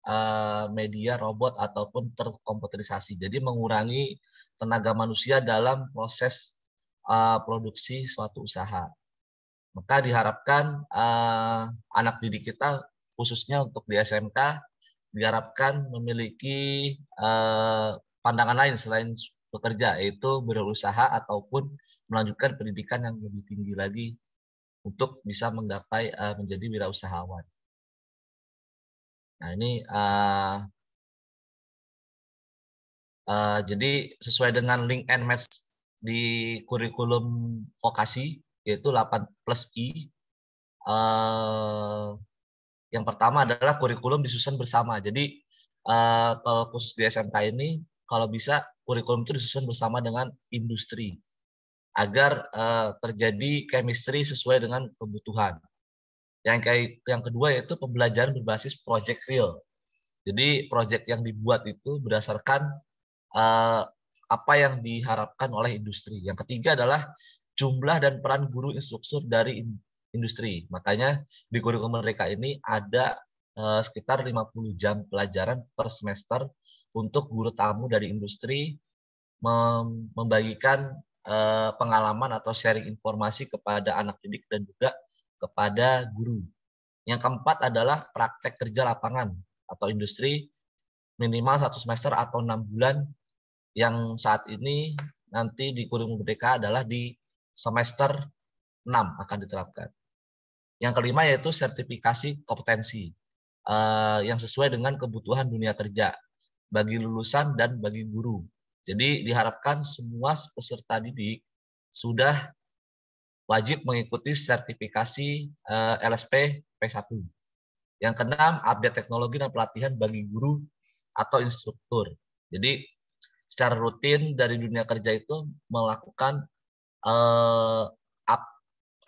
uh, media robot ataupun terkomputerisasi. Jadi mengurangi tenaga manusia dalam proses uh, produksi suatu usaha. Maka diharapkan uh, anak didik kita khususnya untuk di SMK diharapkan memiliki uh, pandangan lain selain bekerja yaitu berusaha ataupun melanjutkan pendidikan yang lebih tinggi lagi untuk bisa menggapai uh, menjadi wirausahawan. Nah ini uh, uh, jadi sesuai dengan link and match di kurikulum vokasi yaitu 8 plus I. Uh, yang pertama adalah kurikulum disusun bersama. Jadi uh, kalau khusus di SMK ini kalau bisa kurikulum itu disusun bersama dengan industri agar uh, terjadi chemistry sesuai dengan kebutuhan. Yang kayak yang kedua yaitu pembelajaran berbasis project real. Jadi project yang dibuat itu berdasarkan uh, apa yang diharapkan oleh industri. Yang ketiga adalah jumlah dan peran guru instruktur dari industri. Makanya di kurikulum mereka ini ada uh, sekitar 50 jam pelajaran per semester untuk guru tamu dari industri mem membagikan eh, pengalaman atau sharing informasi kepada anak didik dan juga kepada guru. Yang keempat adalah praktek kerja lapangan atau industri minimal satu semester atau enam bulan yang saat ini nanti di kurikulum merdeka adalah di semester 6 akan diterapkan. Yang kelima yaitu sertifikasi kompetensi eh, yang sesuai dengan kebutuhan dunia kerja bagi lulusan dan bagi guru. Jadi diharapkan semua peserta didik sudah wajib mengikuti sertifikasi eh, LSP P1. Yang keenam, update teknologi dan pelatihan bagi guru atau instruktur. Jadi secara rutin dari dunia kerja itu melakukan eh,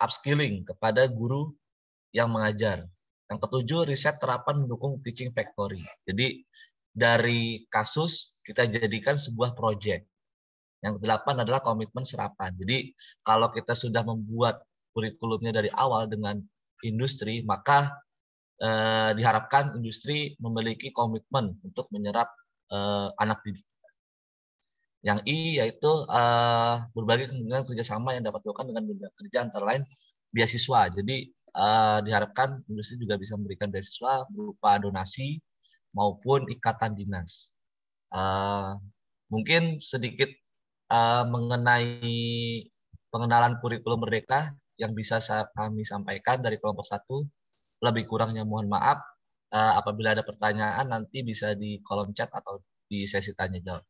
upskilling kepada guru yang mengajar. Yang ketujuh, riset terapan mendukung teaching factory. Jadi dari kasus kita jadikan sebuah proyek. Yang kedelapan adalah komitmen serapan. Jadi kalau kita sudah membuat kurikulumnya dari awal dengan industri, maka eh, diharapkan industri memiliki komitmen untuk menyerap eh, anak didik. Yang I yaitu eh, berbagai kemungkinan kerjasama yang dapat dilakukan dengan dunia kerja antara lain beasiswa. Jadi eh, diharapkan industri juga bisa memberikan beasiswa berupa donasi maupun ikatan dinas. Uh, mungkin sedikit Eh, mengenai pengenalan kurikulum merdeka yang bisa kami sampaikan dari kelompok satu. Lebih kurangnya mohon maaf. Uh, apabila ada pertanyaan nanti bisa di kolom chat atau di sesi tanya jawab.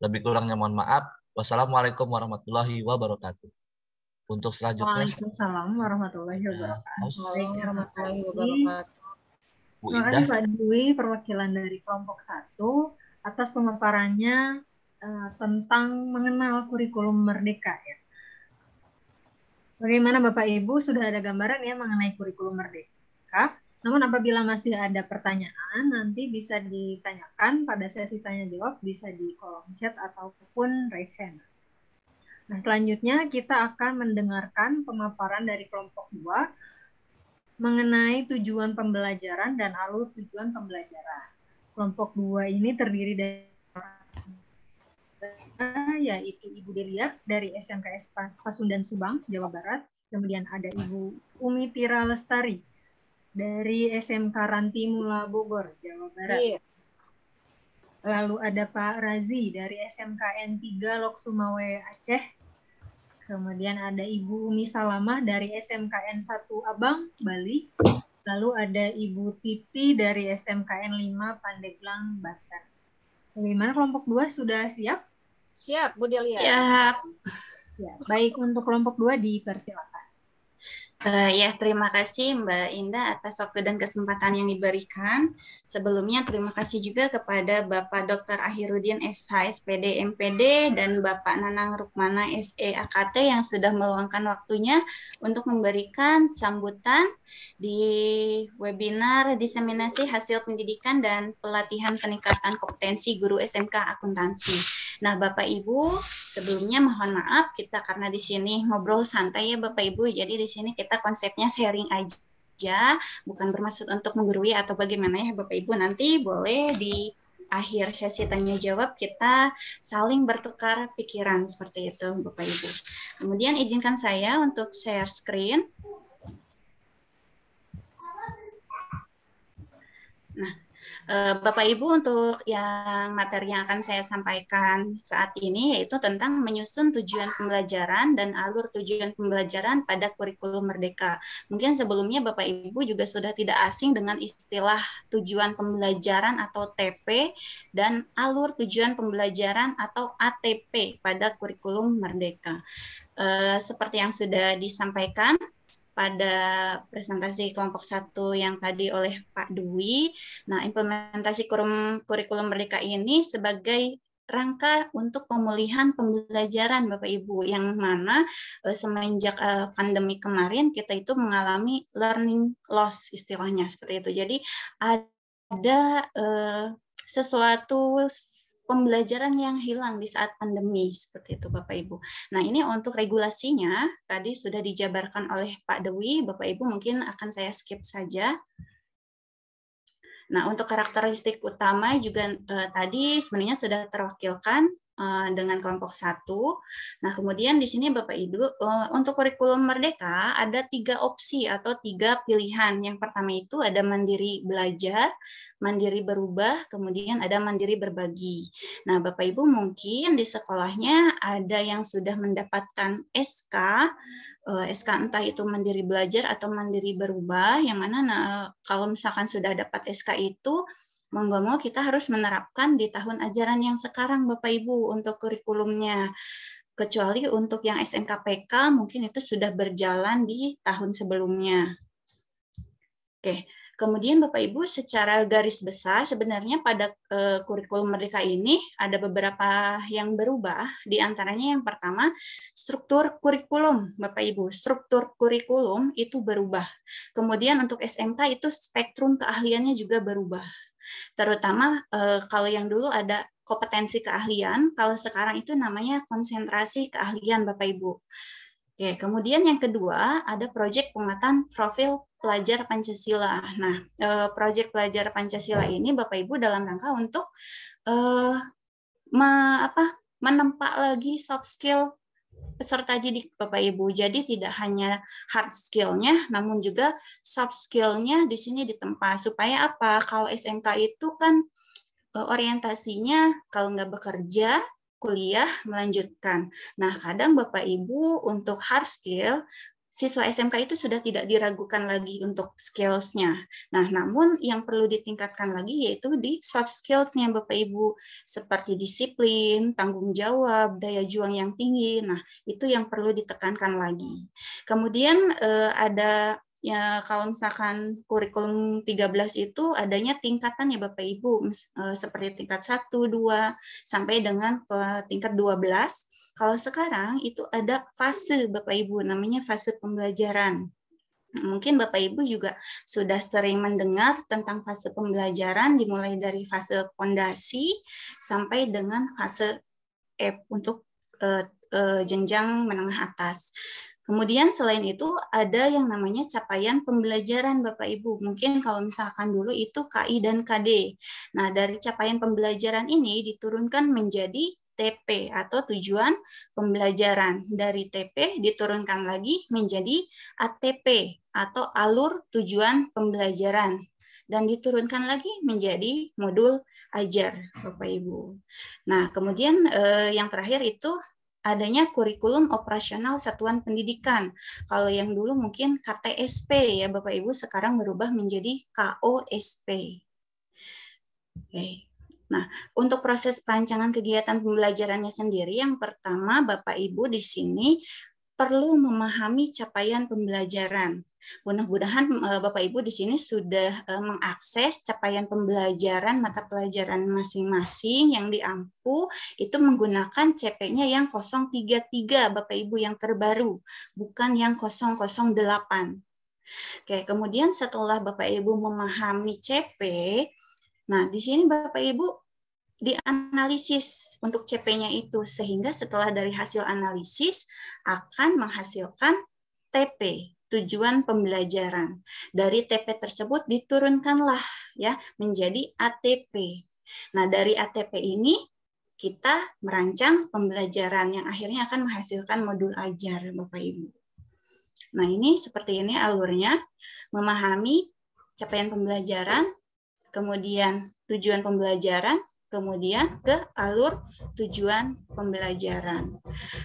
Lebih kurangnya mohon maaf. Wassalamualaikum warahmatullahi wabarakatuh. Untuk selanjutnya. Waalaikumsalam warahmatullahi ya, wabarakatuh. Waalaikumsalam warahmatullahi wabarakatuh. Terima kasih Pak Dwi, perwakilan dari kelompok satu atas pemaparannya Eh, tentang mengenal kurikulum merdeka ya. Bagaimana Bapak Ibu sudah ada gambaran ya mengenai kurikulum merdeka. Namun apabila masih ada pertanyaan nanti bisa ditanyakan pada sesi tanya jawab bisa di kolom chat ataupun raise hand. Nah, selanjutnya kita akan mendengarkan pemaparan dari kelompok 2 mengenai tujuan pembelajaran dan alur tujuan pembelajaran. Kelompok 2 ini terdiri dari Ah, yaitu Ibu Delia dari SMKS Pasundan Subang, Jawa Barat. Kemudian ada Ibu Umi Tira Lestari dari SMK Ranti Mula Bogor, Jawa Barat. Iya. Lalu ada Pak Razi dari SMKN 3 Sumawe Aceh. Kemudian ada Ibu Umi Salama dari SMKN 1 Abang, Bali. Lalu ada Ibu Titi dari SMKN 5 Pandeglang, Banten. Bagaimana kelompok 2 sudah siap? Siap, Bu Delia. Siap. Ya, baik, untuk kelompok dua dipersilakan. Uh, ya, terima kasih Mbak Indah atas waktu dan kesempatan yang diberikan. Sebelumnya terima kasih juga kepada Bapak Dr. Ahirudin SH, SPD, MPD, dan Bapak Nanang Rukmana, SE, AKT yang sudah meluangkan waktunya untuk memberikan sambutan di webinar diseminasi hasil pendidikan dan pelatihan peningkatan kompetensi guru SMK akuntansi. Nah, Bapak Ibu, sebelumnya mohon maaf kita karena di sini ngobrol santai ya Bapak Ibu. Jadi di sini kita konsepnya sharing aja aja, bukan bermaksud untuk menggurui atau bagaimana ya Bapak Ibu nanti boleh di akhir sesi tanya jawab kita saling bertukar pikiran seperti itu Bapak Ibu. Kemudian izinkan saya untuk share screen. Nah, Eh, Bapak Ibu untuk yang materi yang akan saya sampaikan saat ini yaitu tentang menyusun tujuan pembelajaran dan alur tujuan pembelajaran pada kurikulum merdeka. Mungkin sebelumnya Bapak Ibu juga sudah tidak asing dengan istilah tujuan pembelajaran atau TP dan alur tujuan pembelajaran atau ATP pada kurikulum merdeka. Eh, seperti yang sudah disampaikan, pada presentasi kelompok satu yang tadi oleh Pak Dwi. Nah, implementasi kurikulum, kurikulum merdeka ini sebagai rangka untuk pemulihan pembelajaran Bapak Ibu yang mana eh, semenjak eh, pandemi kemarin kita itu mengalami learning loss istilahnya seperti itu. Jadi ada eh, sesuatu pembelajaran yang hilang di saat pandemi seperti itu Bapak Ibu. Nah, ini untuk regulasinya tadi sudah dijabarkan oleh Pak Dewi, Bapak Ibu mungkin akan saya skip saja. Nah, untuk karakteristik utama juga eh, tadi sebenarnya sudah terwakilkan Eh, dengan kelompok satu. Nah, kemudian di sini Bapak Ibu, eh, untuk kurikulum merdeka ada tiga opsi atau tiga pilihan. Yang pertama itu ada mandiri belajar, mandiri berubah, kemudian ada mandiri berbagi. Nah, Bapak Ibu mungkin di sekolahnya ada yang sudah mendapatkan SK, eh, SK entah itu mandiri belajar atau mandiri berubah, yang mana nah, kalau misalkan sudah dapat SK itu, mau nggak mau kita harus menerapkan di tahun ajaran yang sekarang Bapak Ibu untuk kurikulumnya. Kecuali untuk yang SNKPK mungkin itu sudah berjalan di tahun sebelumnya. Oke, kemudian Bapak Ibu secara garis besar sebenarnya pada eh, kurikulum Merdeka ini ada beberapa yang berubah, di antaranya yang pertama struktur kurikulum. Bapak Ibu, struktur kurikulum itu berubah. Kemudian untuk SMK itu spektrum keahliannya juga berubah. Terutama eh, kalau yang dulu ada kompetensi keahlian, kalau sekarang itu namanya konsentrasi keahlian Bapak Ibu. Oke, kemudian yang kedua ada proyek penguatan profil pelajar Pancasila. Nah, eh, proyek pelajar Pancasila ini Bapak Ibu dalam rangka untuk eh, me, apa, menempa lagi soft skill peserta didik Bapak Ibu. Jadi tidak hanya hard skill-nya, namun juga soft skill-nya di sini ditempa. Supaya apa? Kalau SMK itu kan e, orientasinya kalau nggak bekerja, kuliah, melanjutkan. Nah, kadang Bapak Ibu untuk hard skill siswa SMK itu sudah tidak diragukan lagi untuk skills-nya. Nah, namun yang perlu ditingkatkan lagi yaitu di soft skills-nya Bapak Ibu seperti disiplin, tanggung jawab, daya juang yang tinggi. Nah, itu yang perlu ditekankan lagi. Kemudian eh, ada ya kalau misalkan kurikulum 13 itu adanya tingkatan ya Bapak Ibu e, seperti tingkat 1, 2 sampai dengan ke tingkat 12. Kalau sekarang itu ada fase Bapak Ibu namanya fase pembelajaran. Mungkin Bapak Ibu juga sudah sering mendengar tentang fase pembelajaran dimulai dari fase pondasi sampai dengan fase F untuk e, e, jenjang menengah atas. Kemudian selain itu ada yang namanya capaian pembelajaran Bapak Ibu. Mungkin kalau misalkan dulu itu KI dan KD. Nah, dari capaian pembelajaran ini diturunkan menjadi TP atau tujuan pembelajaran. Dari TP diturunkan lagi menjadi ATP atau alur tujuan pembelajaran dan diturunkan lagi menjadi modul ajar Bapak Ibu. Nah, kemudian eh, yang terakhir itu adanya kurikulum operasional satuan pendidikan. Kalau yang dulu mungkin KTSP ya Bapak Ibu sekarang berubah menjadi KOSP. Oke. Nah, untuk proses perancangan kegiatan pembelajarannya sendiri yang pertama Bapak Ibu di sini perlu memahami capaian pembelajaran. Mudah-mudahan eh, Bapak Ibu di sini sudah eh, mengakses capaian pembelajaran mata pelajaran masing-masing yang diampu itu menggunakan CP-nya yang 033 Bapak Ibu yang terbaru, bukan yang 008. Oke, kemudian setelah Bapak Ibu memahami CP, nah di sini Bapak Ibu dianalisis untuk CP-nya itu sehingga setelah dari hasil analisis akan menghasilkan TP tujuan pembelajaran. Dari TP tersebut diturunkanlah ya menjadi ATP. Nah, dari ATP ini kita merancang pembelajaran yang akhirnya akan menghasilkan modul ajar Bapak Ibu. Nah, ini seperti ini alurnya memahami capaian pembelajaran, kemudian tujuan pembelajaran, kemudian ke alur tujuan pembelajaran.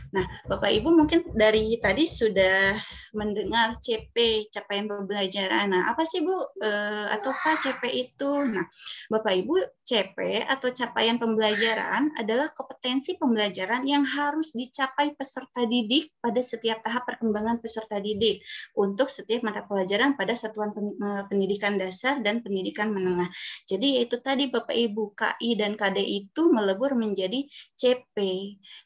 Nah, Bapak Ibu mungkin dari tadi sudah mendengar CP capaian pembelajaran. Nah, apa sih Bu e, atau Pak CP itu? Nah, Bapak Ibu CP atau capaian pembelajaran adalah kompetensi pembelajaran yang harus dicapai peserta didik pada setiap tahap perkembangan peserta didik untuk setiap mata pelajaran pada satuan eh, pendidikan dasar dan pendidikan menengah. Jadi yaitu tadi Bapak Ibu KI dan KD itu melebur menjadi CP.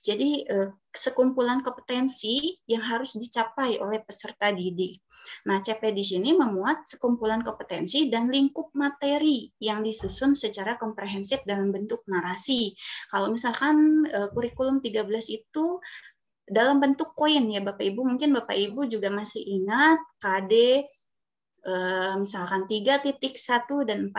Jadi eh, sekumpulan kompetensi yang harus dicapai oleh peserta didik. Nah, CP di sini memuat sekumpulan kompetensi dan lingkup materi yang disusun secara komprehensif dalam bentuk narasi. Kalau misalkan eh, kurikulum 13 itu dalam bentuk koin ya Bapak Ibu, mungkin Bapak Ibu juga masih ingat KD misalkan 3.1 dan 4.1.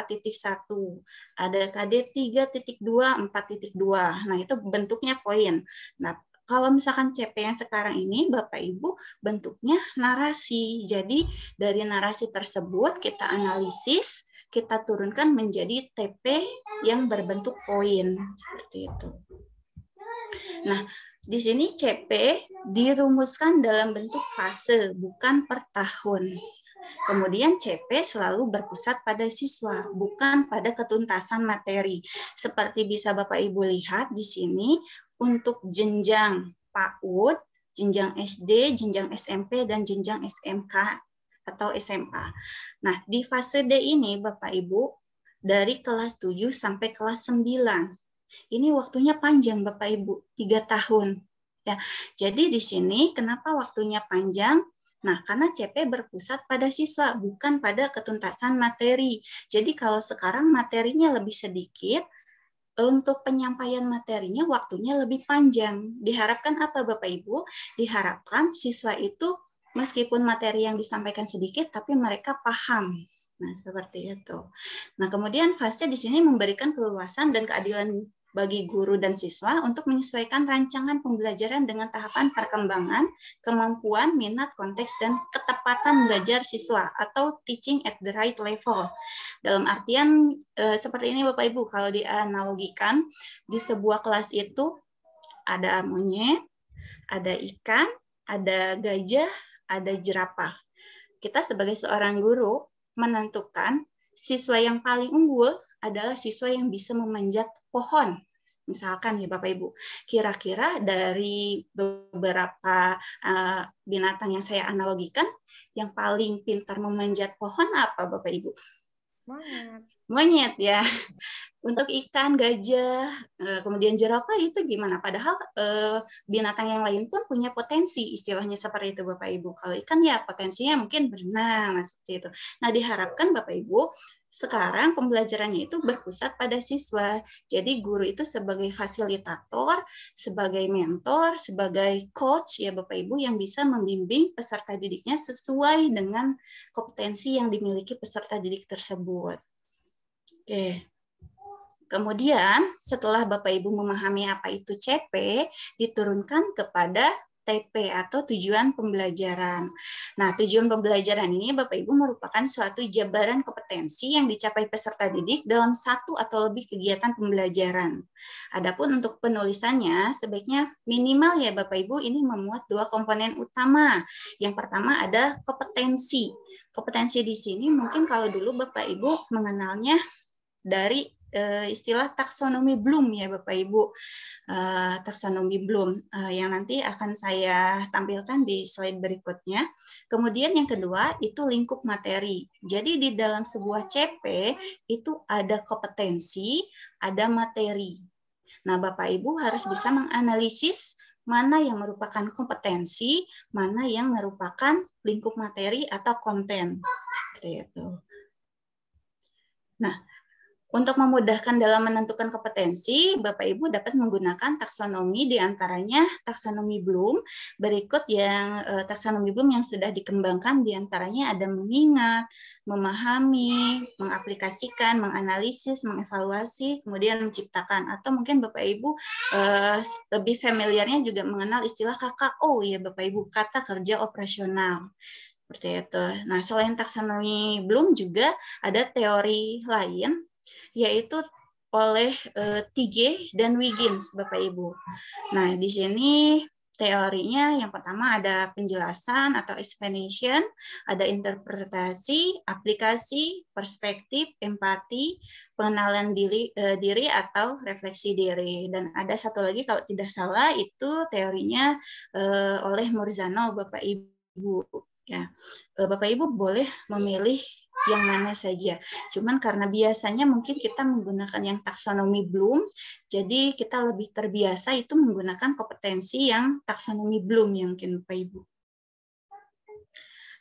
Ada KD 3.2, 4.2. Nah, itu bentuknya poin. Nah, kalau misalkan CP yang sekarang ini Bapak Ibu bentuknya narasi. Jadi dari narasi tersebut kita analisis, kita turunkan menjadi TP yang berbentuk poin seperti itu. Nah, di sini CP dirumuskan dalam bentuk fase, bukan per tahun. Kemudian CP selalu berpusat pada siswa, bukan pada ketuntasan materi. Seperti bisa Bapak Ibu lihat di sini, untuk jenjang PAUD, jenjang SD, jenjang SMP, dan jenjang SMK atau SMA. Nah, di fase D ini Bapak Ibu dari kelas 7 sampai kelas 9. Ini waktunya panjang Bapak Ibu, 3 tahun. Ya. Jadi di sini kenapa waktunya panjang? Nah, karena CP berpusat pada siswa, bukan pada ketuntasan materi. Jadi kalau sekarang materinya lebih sedikit, untuk penyampaian materinya waktunya lebih panjang. Diharapkan apa Bapak Ibu? Diharapkan siswa itu meskipun materi yang disampaikan sedikit tapi mereka paham. Nah, seperti itu. Nah, kemudian fase di sini memberikan keluasan dan keadilan bagi guru dan siswa untuk menyesuaikan rancangan pembelajaran dengan tahapan perkembangan, kemampuan, minat, konteks, dan ketepatan belajar siswa atau teaching at the right level. Dalam artian eh, seperti ini Bapak Ibu, kalau dianalogikan di sebuah kelas itu ada monyet, ada ikan, ada gajah, ada jerapah. Kita sebagai seorang guru menentukan siswa yang paling unggul adalah siswa yang bisa memanjat pohon misalkan ya Bapak Ibu, kira-kira dari beberapa uh, binatang yang saya analogikan, yang paling pintar memanjat pohon apa Bapak Ibu? Monyet. Monyet ya. Untuk ikan, gajah, uh, kemudian jerapah itu gimana? Padahal uh, binatang yang lain pun punya potensi, istilahnya seperti itu Bapak Ibu. Kalau ikan ya potensinya mungkin berenang seperti itu. Nah diharapkan Bapak Ibu sekarang pembelajarannya itu berpusat pada siswa. Jadi guru itu sebagai fasilitator, sebagai mentor, sebagai coach ya Bapak Ibu yang bisa membimbing peserta didiknya sesuai dengan kompetensi yang dimiliki peserta didik tersebut. Oke. Kemudian setelah Bapak Ibu memahami apa itu CP, diturunkan kepada TP atau tujuan pembelajaran. Nah, tujuan pembelajaran ini Bapak Ibu merupakan suatu jabaran kompetensi yang dicapai peserta didik dalam satu atau lebih kegiatan pembelajaran. Adapun untuk penulisannya, sebaiknya minimal ya Bapak Ibu ini memuat dua komponen utama. Yang pertama ada kompetensi. Kompetensi di sini mungkin kalau dulu Bapak Ibu mengenalnya dari Eh, istilah taksonomi Bloom ya Bapak Ibu. Eh, taksonomi Bloom eh, yang nanti akan saya tampilkan di slide berikutnya. Kemudian yang kedua itu lingkup materi. Jadi di dalam sebuah CP itu ada kompetensi, ada materi. Nah, Bapak Ibu harus bisa menganalisis mana yang merupakan kompetensi, mana yang merupakan lingkup materi atau konten. Seperti itu. Nah, untuk memudahkan dalam menentukan kompetensi, Bapak Ibu dapat menggunakan taksonomi diantaranya taksonomi Bloom. Berikut yang eh, taksonomi Bloom yang sudah dikembangkan diantaranya ada mengingat, memahami, mengaplikasikan, menganalisis, mengevaluasi, kemudian menciptakan. Atau mungkin Bapak Ibu eh, lebih familiarnya juga mengenal istilah KKO ya Bapak Ibu, kata kerja operasional seperti itu. Nah, selain taksonomi belum juga ada teori lain yaitu oleh uh, eh, Tige dan Wiggins, Bapak Ibu. Nah, di sini teorinya yang pertama ada penjelasan atau explanation, ada interpretasi, aplikasi, perspektif, empati, pengenalan diri, eh, diri atau refleksi diri. Dan ada satu lagi kalau tidak salah itu teorinya eh, oleh Murzano Bapak Ibu. Ya, eh, Bapak Ibu boleh memilih yang mana saja. Cuman karena biasanya mungkin kita menggunakan yang taksonomi Bloom, jadi kita lebih terbiasa itu menggunakan kompetensi yang taksonomi Bloom yang, mungkin Bapak Ibu.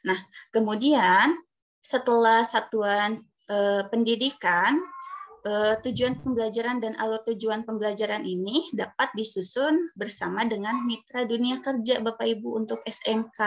Nah, kemudian setelah satuan eh, pendidikan uh, tujuan pembelajaran dan alur tujuan pembelajaran ini dapat disusun bersama dengan mitra dunia kerja Bapak Ibu untuk SMK.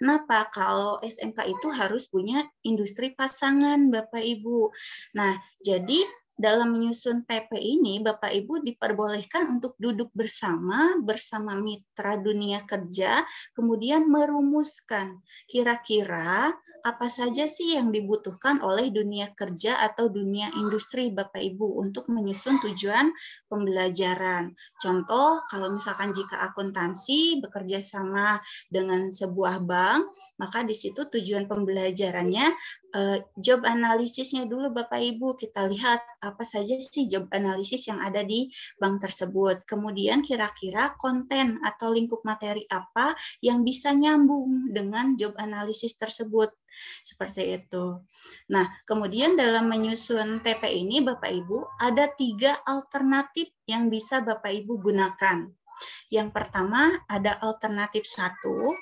Kenapa? Kalau SMK itu harus punya industri pasangan Bapak Ibu. Nah, jadi dalam menyusun PP ini, Bapak Ibu diperbolehkan untuk duduk bersama, bersama mitra dunia kerja, kemudian merumuskan kira-kira apa saja sih yang dibutuhkan oleh dunia kerja atau dunia industri Bapak Ibu untuk menyusun tujuan pembelajaran. Contoh, kalau misalkan jika akuntansi bekerja sama dengan sebuah bank, maka di situ tujuan pembelajarannya Eh, job analisisnya dulu Bapak Ibu kita lihat apa saja sih job analisis yang ada di bank tersebut. Kemudian kira-kira konten atau lingkup materi apa yang bisa nyambung dengan job analisis tersebut. Seperti itu. Nah, kemudian dalam menyusun TP ini Bapak Ibu ada tiga alternatif yang bisa Bapak Ibu gunakan. Yang pertama ada alternatif satu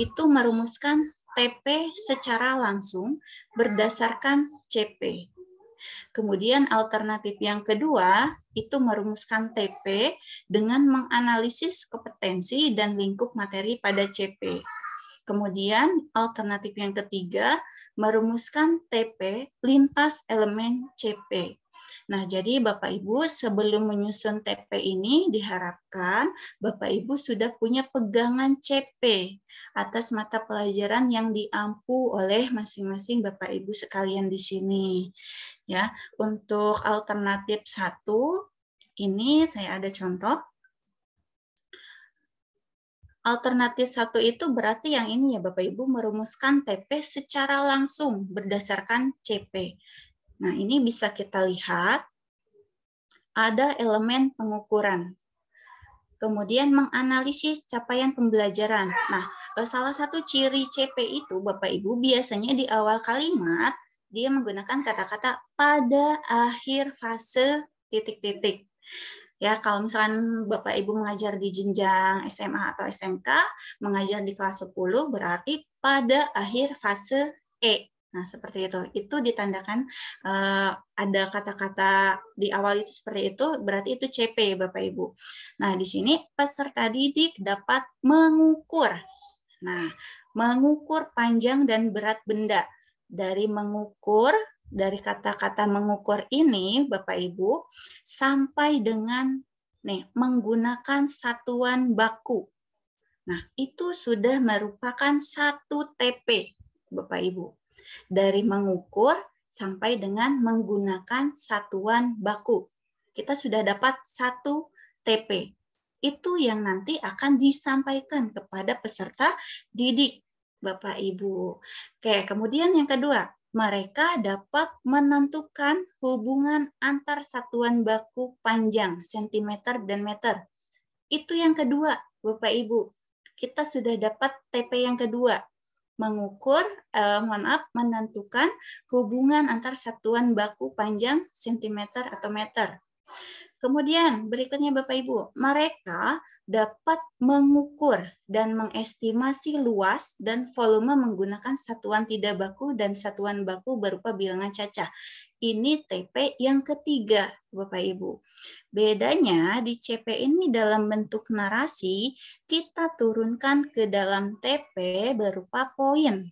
itu merumuskan TP secara langsung berdasarkan CP. Kemudian alternatif yang kedua itu merumuskan TP dengan menganalisis kompetensi dan lingkup materi pada CP. Kemudian alternatif yang ketiga merumuskan TP lintas elemen CP. Nah, jadi Bapak Ibu sebelum menyusun TP ini diharapkan Bapak Ibu sudah punya pegangan CP atas mata pelajaran yang diampu oleh masing-masing Bapak Ibu sekalian di sini. Ya, untuk alternatif satu ini saya ada contoh Alternatif satu itu berarti yang ini ya Bapak Ibu merumuskan TP secara langsung berdasarkan CP. Nah, ini bisa kita lihat ada elemen pengukuran. Kemudian menganalisis capaian pembelajaran. Nah, eh, salah satu ciri CP itu Bapak Ibu biasanya di awal kalimat dia menggunakan kata-kata pada akhir fase titik-titik. Ya, kalau misalkan Bapak Ibu mengajar di jenjang SMA atau SMK, mengajar di kelas 10 berarti pada akhir fase E. Nah, seperti itu. Itu ditandakan uh, ada kata-kata di awal itu seperti itu, berarti itu CP, Bapak Ibu. Nah, di sini peserta didik dapat mengukur. Nah, mengukur panjang dan berat benda. Dari mengukur, dari kata-kata mengukur ini, Bapak Ibu, sampai dengan nih menggunakan satuan baku. Nah, itu sudah merupakan satu TP, Bapak Ibu dari mengukur sampai dengan menggunakan satuan baku. Kita sudah dapat satu TP. Itu yang nanti akan disampaikan kepada peserta didik, Bapak Ibu. Oke, kemudian yang kedua, mereka dapat menentukan hubungan antar satuan baku panjang, sentimeter dan meter. Itu yang kedua, Bapak Ibu. Kita sudah dapat TP yang kedua, mengukur, eh, mohon maaf, menentukan hubungan antar satuan baku panjang sentimeter atau meter. Kemudian berikutnya Bapak Ibu, mereka dapat mengukur dan mengestimasi luas dan volume menggunakan satuan tidak baku dan satuan baku berupa bilangan cacah. Ini TP yang ketiga, Bapak Ibu. Bedanya di CP ini dalam bentuk narasi, kita turunkan ke dalam TP berupa poin.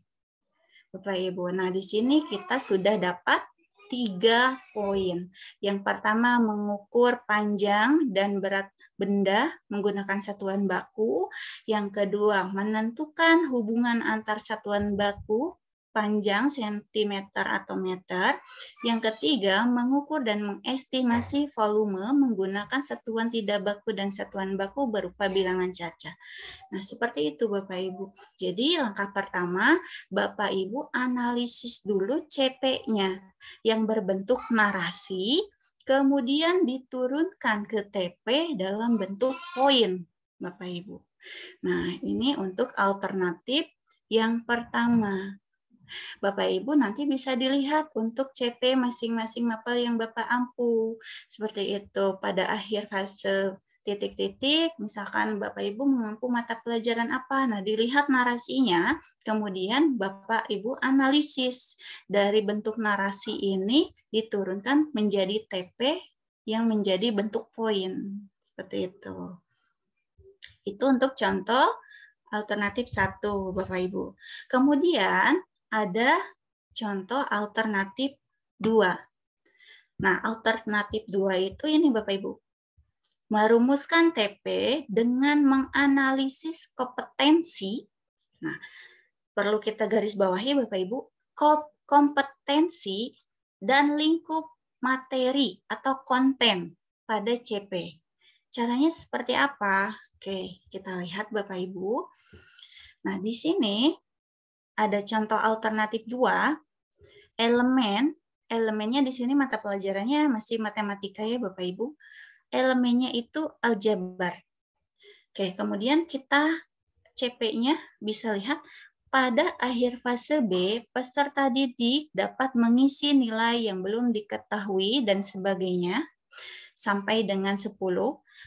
Bapak Ibu, nah di sini kita sudah dapat tiga poin. Yang pertama mengukur panjang dan berat benda menggunakan satuan baku. Yang kedua menentukan hubungan antar satuan baku panjang, cm atau meter. Yang ketiga, mengukur dan mengestimasi volume menggunakan satuan tidak baku dan satuan baku berupa bilangan cacah. Nah, seperti itu Bapak Ibu. Jadi langkah pertama, Bapak Ibu analisis dulu CP-nya yang berbentuk narasi, kemudian diturunkan ke TP dalam bentuk poin, Bapak Ibu. Nah, ini untuk alternatif yang pertama. Bapak Ibu nanti bisa dilihat untuk CP masing-masing mapel yang Bapak ampu. Seperti itu pada akhir fase titik-titik, misalkan Bapak Ibu mampu mata pelajaran apa. Nah, dilihat narasinya, kemudian Bapak Ibu analisis dari bentuk narasi ini diturunkan menjadi TP yang menjadi bentuk poin. Seperti itu. Itu untuk contoh alternatif satu Bapak Ibu. Kemudian ada contoh alternatif 2. Nah, alternatif 2 itu ini Bapak Ibu. Merumuskan TP dengan menganalisis kompetensi. Nah, perlu kita garis bawahi Bapak Ibu, kompetensi dan lingkup materi atau konten pada CP. Caranya seperti apa? Oke, kita lihat Bapak Ibu. Nah, di sini ada contoh alternatif dua, elemen, elemennya di sini mata pelajarannya masih matematika ya Bapak Ibu, elemennya itu aljabar. Oke, kemudian kita CP-nya bisa lihat pada akhir fase B, peserta didik dapat mengisi nilai yang belum diketahui dan sebagainya sampai dengan 10.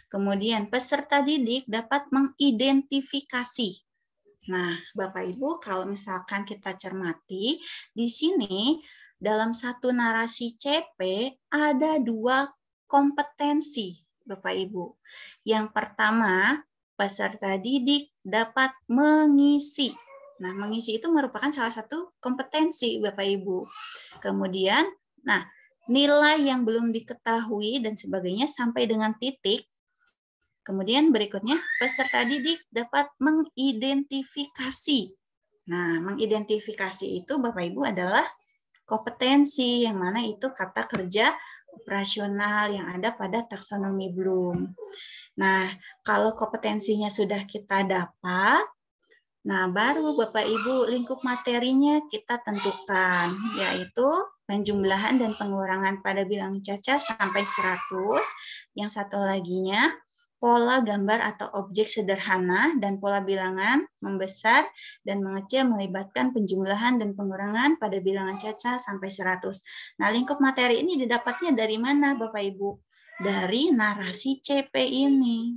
Kemudian peserta didik dapat mengidentifikasi Nah, Bapak Ibu, kalau misalkan kita cermati, di sini dalam satu narasi CP ada dua kompetensi, Bapak Ibu. Yang pertama, peserta didik dapat mengisi. Nah, mengisi itu merupakan salah satu kompetensi, Bapak Ibu. Kemudian, nah, nilai yang belum diketahui dan sebagainya sampai dengan titik Kemudian berikutnya, peserta didik dapat mengidentifikasi. Nah, mengidentifikasi itu Bapak-Ibu adalah kompetensi, yang mana itu kata kerja operasional yang ada pada taksonomi Bloom. Nah, kalau kompetensinya sudah kita dapat, nah baru Bapak Ibu lingkup materinya kita tentukan, yaitu penjumlahan dan pengurangan pada bilangan cacah sampai 100, yang satu laginya pola gambar atau objek sederhana dan pola bilangan membesar dan mengecil melibatkan penjumlahan dan pengurangan pada bilangan cacah sampai 100. Nah, lingkup materi ini didapatnya dari mana, Bapak Ibu? Dari narasi CP ini.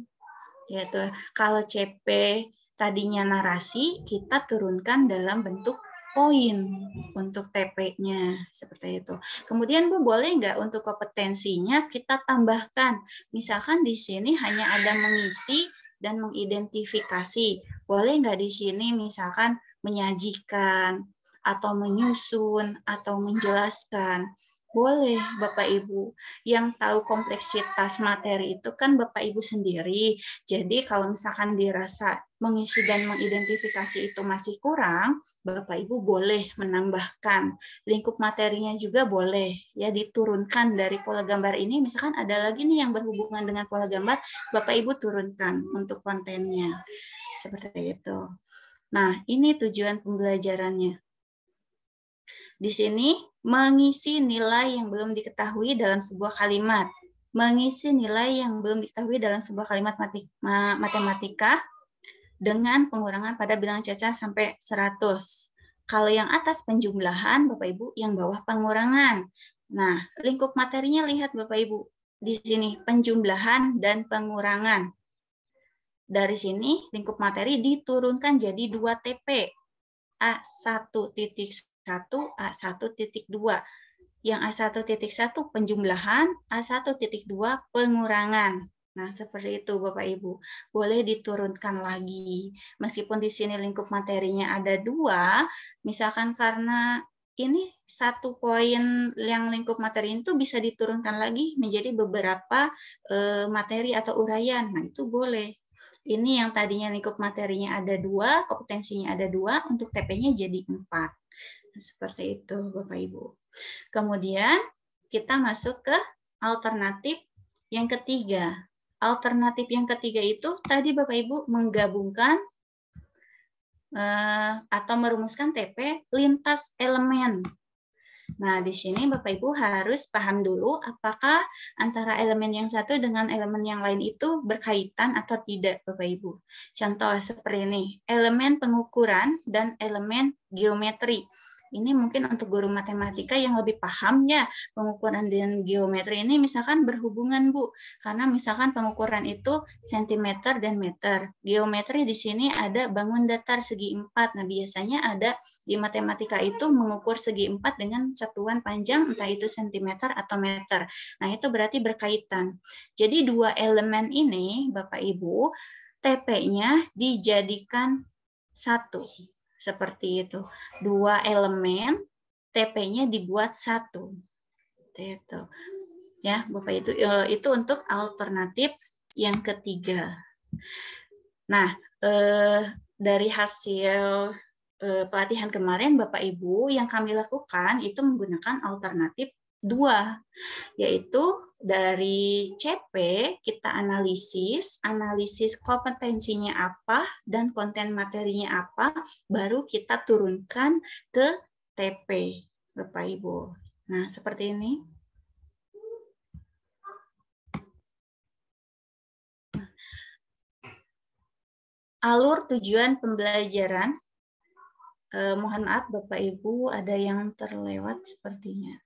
Yaitu kalau CP tadinya narasi, kita turunkan dalam bentuk poin untuk TP-nya seperti itu. Kemudian Bu boleh nggak untuk kompetensinya kita tambahkan, misalkan di sini hanya ada mengisi dan mengidentifikasi. Boleh nggak di sini misalkan menyajikan atau menyusun atau menjelaskan. Boleh, Bapak Ibu. Yang tahu kompleksitas materi itu kan Bapak Ibu sendiri. Jadi kalau misalkan dirasa mengisi dan mengidentifikasi itu masih kurang, Bapak Ibu boleh menambahkan lingkup materinya juga boleh ya diturunkan dari pola gambar ini. Misalkan ada lagi nih yang berhubungan dengan pola gambar, Bapak Ibu turunkan untuk kontennya. Seperti itu. Nah, ini tujuan pembelajarannya. Di sini mengisi nilai yang belum diketahui dalam sebuah kalimat mengisi nilai yang belum diketahui dalam sebuah kalimat matematika dengan pengurangan pada bilangan cacah sampai 100. Kalau yang atas penjumlahan, Bapak Ibu, yang bawah pengurangan. Nah, lingkup materinya lihat Bapak Ibu di sini penjumlahan dan pengurangan. Dari sini lingkup materi diturunkan jadi 2 TP. A1.1, A1.2. Yang A1.1 penjumlahan, A1.2 pengurangan. Nah, seperti itu Bapak Ibu. Boleh diturunkan lagi. Meskipun di sini lingkup materinya ada dua, misalkan karena ini satu poin yang lingkup materi itu bisa diturunkan lagi menjadi beberapa eh, materi atau uraian. Nah, itu boleh. Ini yang tadinya lingkup materinya ada dua, kompetensinya ada dua, untuk TP-nya jadi empat. Nah, seperti itu, Bapak Ibu. Kemudian kita masuk ke alternatif yang ketiga, Alternatif yang ketiga itu tadi Bapak Ibu menggabungkan eh, atau merumuskan TP lintas elemen. Nah, di sini Bapak Ibu harus paham dulu apakah antara elemen yang satu dengan elemen yang lain itu berkaitan atau tidak, Bapak Ibu. Contoh seperti ini, elemen pengukuran dan elemen geometri ini mungkin untuk guru matematika yang lebih paham ya pengukuran dan geometri ini misalkan berhubungan Bu. Karena misalkan pengukuran itu sentimeter dan meter. Geometri di sini ada bangun datar segi empat Nah, biasanya ada di matematika itu mengukur segi empat dengan satuan panjang entah itu sentimeter atau meter. Nah, itu berarti berkaitan. Jadi dua elemen ini Bapak Ibu TP-nya dijadikan satu. Seperti itu. Dua elemen, TP-nya dibuat satu. Itu. Ya, Bapak itu eh, itu untuk alternatif yang ketiga. Nah, eh, dari hasil eh, pelatihan kemarin Bapak Ibu yang kami lakukan itu menggunakan alternatif dua, yaitu dari CP kita analisis, analisis kompetensinya apa dan konten materinya apa, baru kita turunkan ke TP, Bapak Ibu. Nah, seperti ini. Alur tujuan pembelajaran. Eh, mohon maaf Bapak Ibu, ada yang terlewat sepertinya.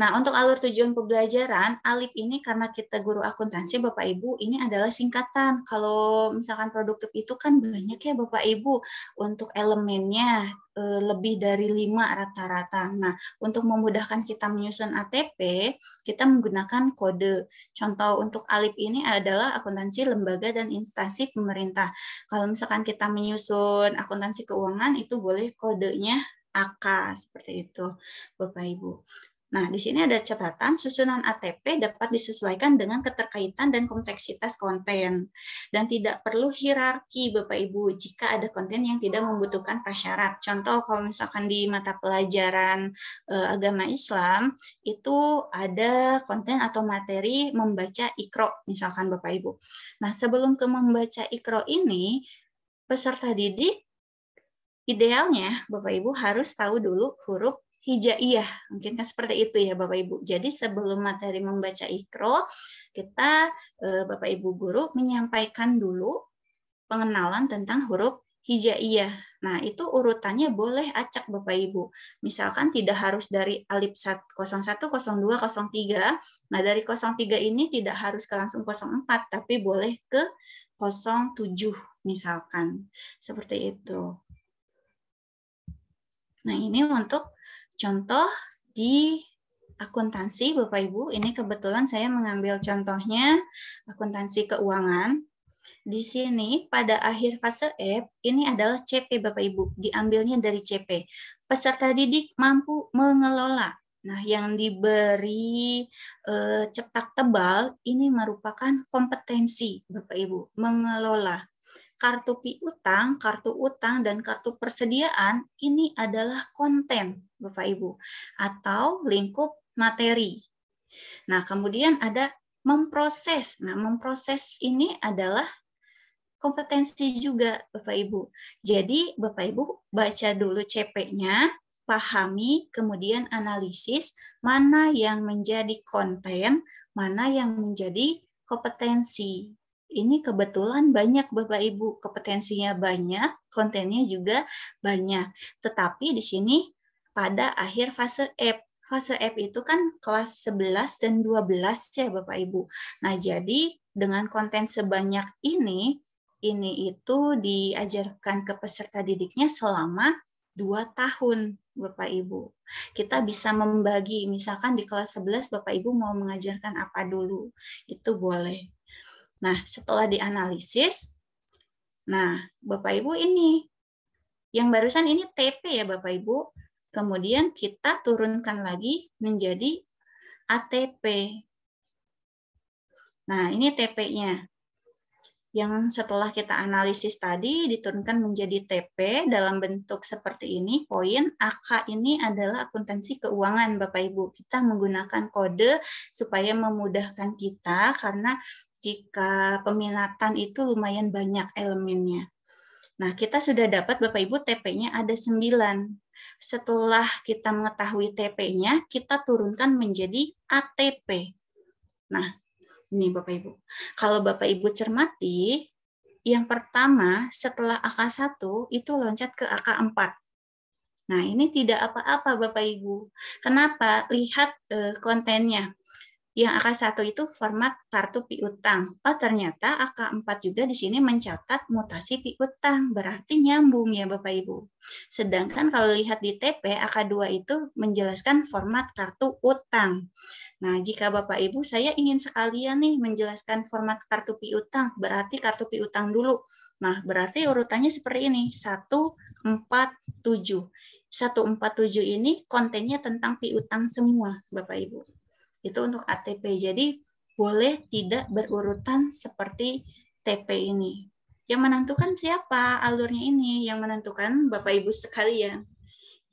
Nah, untuk alur tujuan pembelajaran, ALIP ini karena kita guru akuntansi, Bapak Ibu, ini adalah singkatan. Kalau misalkan produktif itu kan banyak ya Bapak Ibu, untuk elemennya eh, lebih dari lima rata-rata. Nah, untuk memudahkan kita menyusun ATP, kita menggunakan kode. Contoh untuk ALIP ini adalah akuntansi lembaga dan instansi pemerintah. Kalau misalkan kita menyusun akuntansi keuangan, itu boleh kodenya AK seperti itu, Bapak Ibu. Nah, di sini ada catatan susunan ATP dapat disesuaikan dengan keterkaitan dan kompleksitas konten dan tidak perlu hierarki Bapak Ibu jika ada konten yang tidak membutuhkan prasyarat. Contoh kalau misalkan di mata pelajaran e, agama Islam itu ada konten atau materi membaca ikro misalkan Bapak Ibu. Nah, sebelum ke membaca ikro ini peserta didik idealnya Bapak Ibu harus tahu dulu huruf hijaiyah. Mungkin kan seperti itu ya Bapak Ibu. Jadi sebelum materi membaca ikro, kita eh, Bapak Ibu guru menyampaikan dulu pengenalan tentang huruf hijaiyah. Nah, itu urutannya boleh acak Bapak Ibu. Misalkan tidak harus dari alif 01, 02, 03. Nah, dari 03 ini tidak harus ke langsung 04, tapi boleh ke 07 misalkan. Seperti itu. Nah, ini untuk Contoh di akuntansi, Bapak Ibu, ini kebetulan saya mengambil contohnya akuntansi keuangan. Di sini pada akhir fase F e, ini adalah CP Bapak Ibu, diambilnya dari CP. Peserta didik mampu mengelola. Nah, yang diberi e, cetak tebal ini merupakan kompetensi Bapak Ibu mengelola kartu piutang, kartu utang, dan kartu persediaan ini adalah konten, Bapak Ibu, atau lingkup materi. Nah, kemudian ada memproses. Nah, memproses ini adalah kompetensi juga, Bapak Ibu. Jadi, Bapak Ibu baca dulu CP-nya, pahami, kemudian analisis mana yang menjadi konten, mana yang menjadi kompetensi ini kebetulan banyak Bapak Ibu, kompetensinya banyak, kontennya juga banyak. Tetapi di sini pada akhir fase app. Fase app itu kan kelas 11 dan 12 ya Bapak Ibu. Nah, jadi dengan konten sebanyak ini, ini itu diajarkan ke peserta didiknya selama 2 tahun Bapak Ibu. Kita bisa membagi, misalkan di kelas 11 Bapak Ibu mau mengajarkan apa dulu, itu boleh. Nah, setelah dianalisis, nah, Bapak Ibu ini yang barusan ini TP ya Bapak Ibu. Kemudian kita turunkan lagi menjadi ATP. Nah, ini TP-nya yang setelah kita analisis tadi diturunkan menjadi TP dalam bentuk seperti ini. Poin AK ini adalah akuntansi keuangan Bapak Ibu. Kita menggunakan kode supaya memudahkan kita karena jika peminatan itu lumayan banyak elemennya. Nah, kita sudah dapat Bapak Ibu TP-nya ada 9. Setelah kita mengetahui TP-nya, kita turunkan menjadi ATP. Nah, ini Bapak Ibu. Kalau Bapak Ibu cermati, yang pertama setelah AK1 itu loncat ke AK4. Nah, ini tidak apa-apa Bapak Ibu. Kenapa? Lihat eh, kontennya. Yang ak satu itu format kartu piutang. Oh, ternyata AK4 juga di sini mencatat mutasi piutang, berarti nyambung ya Bapak Ibu. Sedangkan kalau lihat di TP, AK2 itu menjelaskan format kartu utang. Nah, jika Bapak Ibu saya ingin sekalian nih menjelaskan format kartu piutang, berarti kartu piutang dulu. Nah, berarti urutannya seperti ini, 1, 4, 7. 147 ini kontennya tentang piutang semua, Bapak Ibu itu untuk ATP. Jadi boleh tidak berurutan seperti TP ini. Yang menentukan siapa alurnya ini, yang menentukan Bapak Ibu sekalian.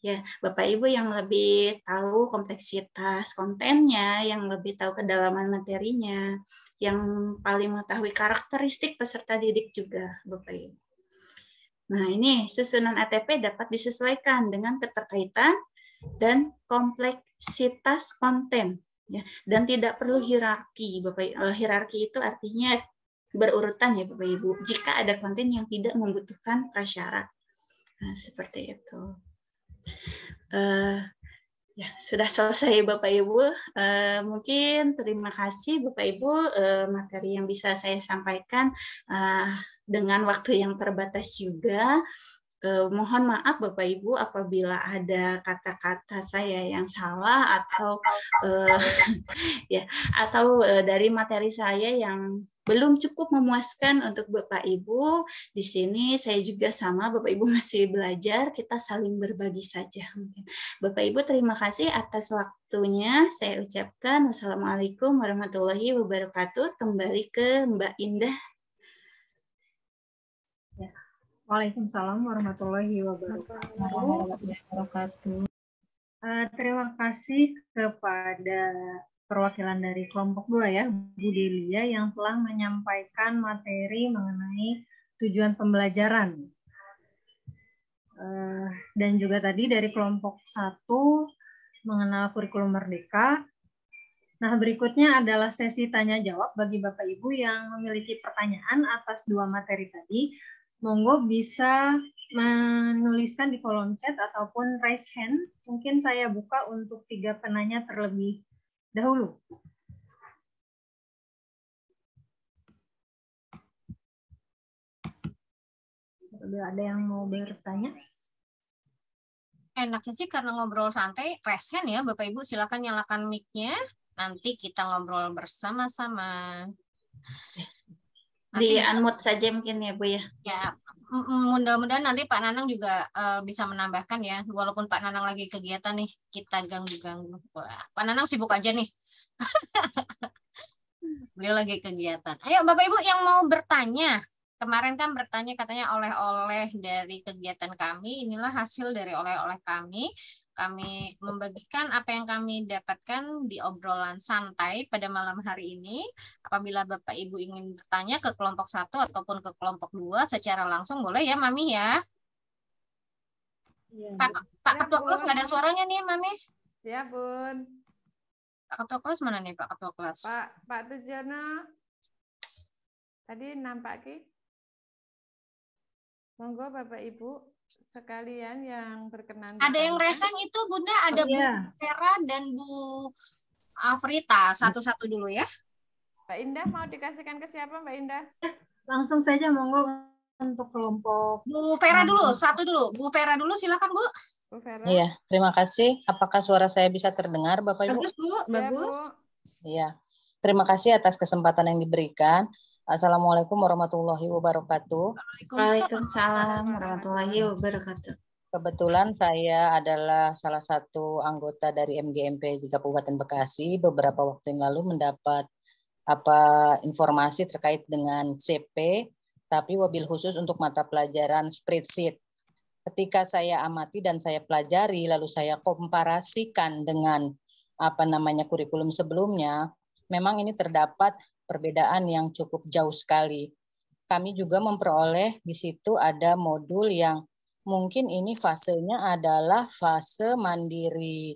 Ya, Bapak Ibu yang lebih tahu kompleksitas kontennya, yang lebih tahu kedalaman materinya, yang paling mengetahui karakteristik peserta didik juga, Bapak Ibu. Nah, ini susunan ATP dapat disesuaikan dengan keterkaitan dan kompleksitas konten ya dan tidak perlu hierarki bapak uh, hierarki itu artinya berurutan ya bapak ibu jika ada konten yang tidak membutuhkan prasyarat nah, seperti itu uh, ya sudah selesai bapak ibu uh, mungkin terima kasih bapak ibu uh, materi yang bisa saya sampaikan uh, dengan waktu yang terbatas juga eh, mohon maaf Bapak Ibu apabila ada kata-kata saya yang salah atau eh, ya atau eh, dari materi saya yang belum cukup memuaskan untuk Bapak Ibu. Di sini saya juga sama Bapak Ibu masih belajar, kita saling berbagi saja mungkin. Bapak Ibu terima kasih atas waktunya. Saya ucapkan wassalamualaikum warahmatullahi wabarakatuh. Kembali ke Mbak Indah Waalaikumsalam warahmatullahi wabarakatuh. Eh, terima kasih kepada perwakilan dari kelompok dua ya, Bu Delia yang telah menyampaikan materi mengenai tujuan pembelajaran. Eh, dan juga tadi dari kelompok satu mengenal kurikulum merdeka. Nah, berikutnya adalah sesi tanya jawab bagi Bapak Ibu yang memiliki pertanyaan atas dua materi tadi monggo bisa menuliskan di kolom chat ataupun raise hand. Mungkin saya buka untuk tiga penanya terlebih dahulu. ada yang mau bertanya. Enaknya sih karena ngobrol santai, raise hand ya Bapak Ibu. Silakan nyalakan mic-nya. Nanti kita ngobrol bersama-sama di unmute saja mungkin ya Bu ya. Ya, mudah-mudahan nanti Pak Nanang juga uh, bisa menambahkan ya, walaupun Pak Nanang lagi kegiatan nih, kita ganggu-ganggu. Pak Nanang sibuk aja nih. Beliau lagi kegiatan. Ayo Bapak Ibu yang mau bertanya, kemarin kan bertanya katanya oleh-oleh dari kegiatan kami, inilah hasil dari oleh-oleh kami kami membagikan apa yang kami dapatkan di obrolan santai pada malam hari ini. Apabila Bapak Ibu ingin bertanya ke kelompok satu ataupun ke kelompok dua secara langsung boleh ya Mami ya. ya Pak, ya, Pak iya, Ketua Kelas nggak ada suaranya nih Mami. Ya Bun. Pak Ketua Kelas mana nih Pak Ketua Kelas? Pak, Pak Tujono. Tadi nampak ki? Monggo Bapak Ibu sekalian yang berkenan. Ada yang resen itu Bunda, ada oh, Bu iya. Vera dan Bu Afrita. Satu-satu dulu ya. Mbak Indah mau dikasihkan ke siapa Mbak Indah? Langsung saja monggo untuk kelompok. Bu Vera dulu, satu dulu. Bu Vera dulu silakan Bu. Bu Vera. Iya, terima kasih. Apakah suara saya bisa terdengar Bapak Ibu? Bagus Bu, iya, bagus. iya. Terima kasih atas kesempatan yang diberikan. Assalamualaikum warahmatullahi wabarakatuh. Waalaikumsalam warahmatullahi wabarakatuh. Kebetulan saya adalah salah satu anggota dari MGMP di Kabupaten Bekasi. Beberapa waktu yang lalu mendapat apa informasi terkait dengan CP, tapi wabil khusus untuk mata pelajaran spreadsheet. Ketika saya amati dan saya pelajari, lalu saya komparasikan dengan apa namanya kurikulum sebelumnya, memang ini terdapat perbedaan yang cukup jauh sekali. Kami juga memperoleh di situ ada modul yang mungkin ini fasenya adalah fase mandiri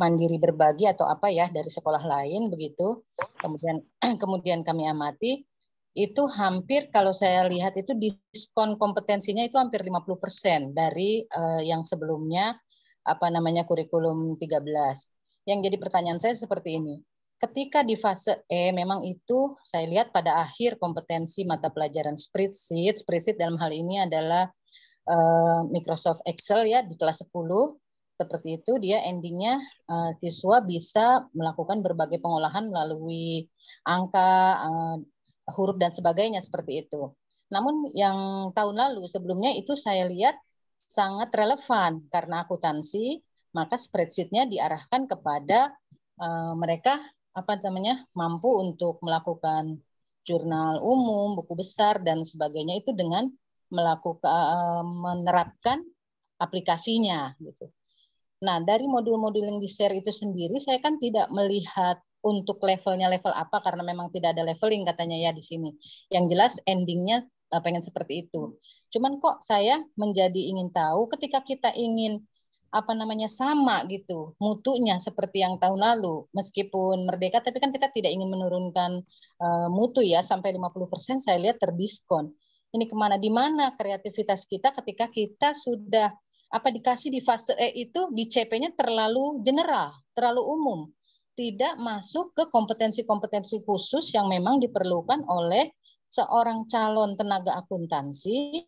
mandiri berbagi atau apa ya dari sekolah lain begitu. Kemudian kemudian kami amati itu hampir kalau saya lihat itu diskon kompetensinya itu hampir 50% dari uh, yang sebelumnya apa namanya kurikulum 13. Yang jadi pertanyaan saya seperti ini. Ketika di fase E, memang itu saya lihat pada akhir kompetensi mata pelajaran spreadsheet. Spreadsheet dalam hal ini adalah eh, Microsoft Excel ya di kelas 10 seperti itu dia endingnya eh, siswa bisa melakukan berbagai pengolahan melalui angka eh, huruf dan sebagainya seperti itu. Namun yang tahun lalu sebelumnya itu saya lihat sangat relevan karena akuntansi maka spreadsheetnya diarahkan kepada mereka apa namanya mampu untuk melakukan jurnal umum, buku besar dan sebagainya itu dengan melakukan eh, menerapkan aplikasinya gitu. Nah, dari modul-modul yang di-share itu sendiri saya kan tidak melihat untuk levelnya level apa karena memang tidak ada leveling katanya ya di sini. Yang jelas endingnya eh, pengen seperti itu. Cuman kok saya menjadi ingin tahu ketika kita ingin apa namanya sama gitu mutunya seperti yang tahun lalu meskipun merdeka tapi kan kita tidak ingin menurunkan uh, mutu ya sampai 50% saya lihat terdiskon ini kemana di mana kreativitas kita ketika kita sudah apa dikasih di fase E itu di CP-nya terlalu general terlalu umum tidak masuk ke kompetensi-kompetensi khusus yang memang diperlukan oleh seorang calon tenaga akuntansi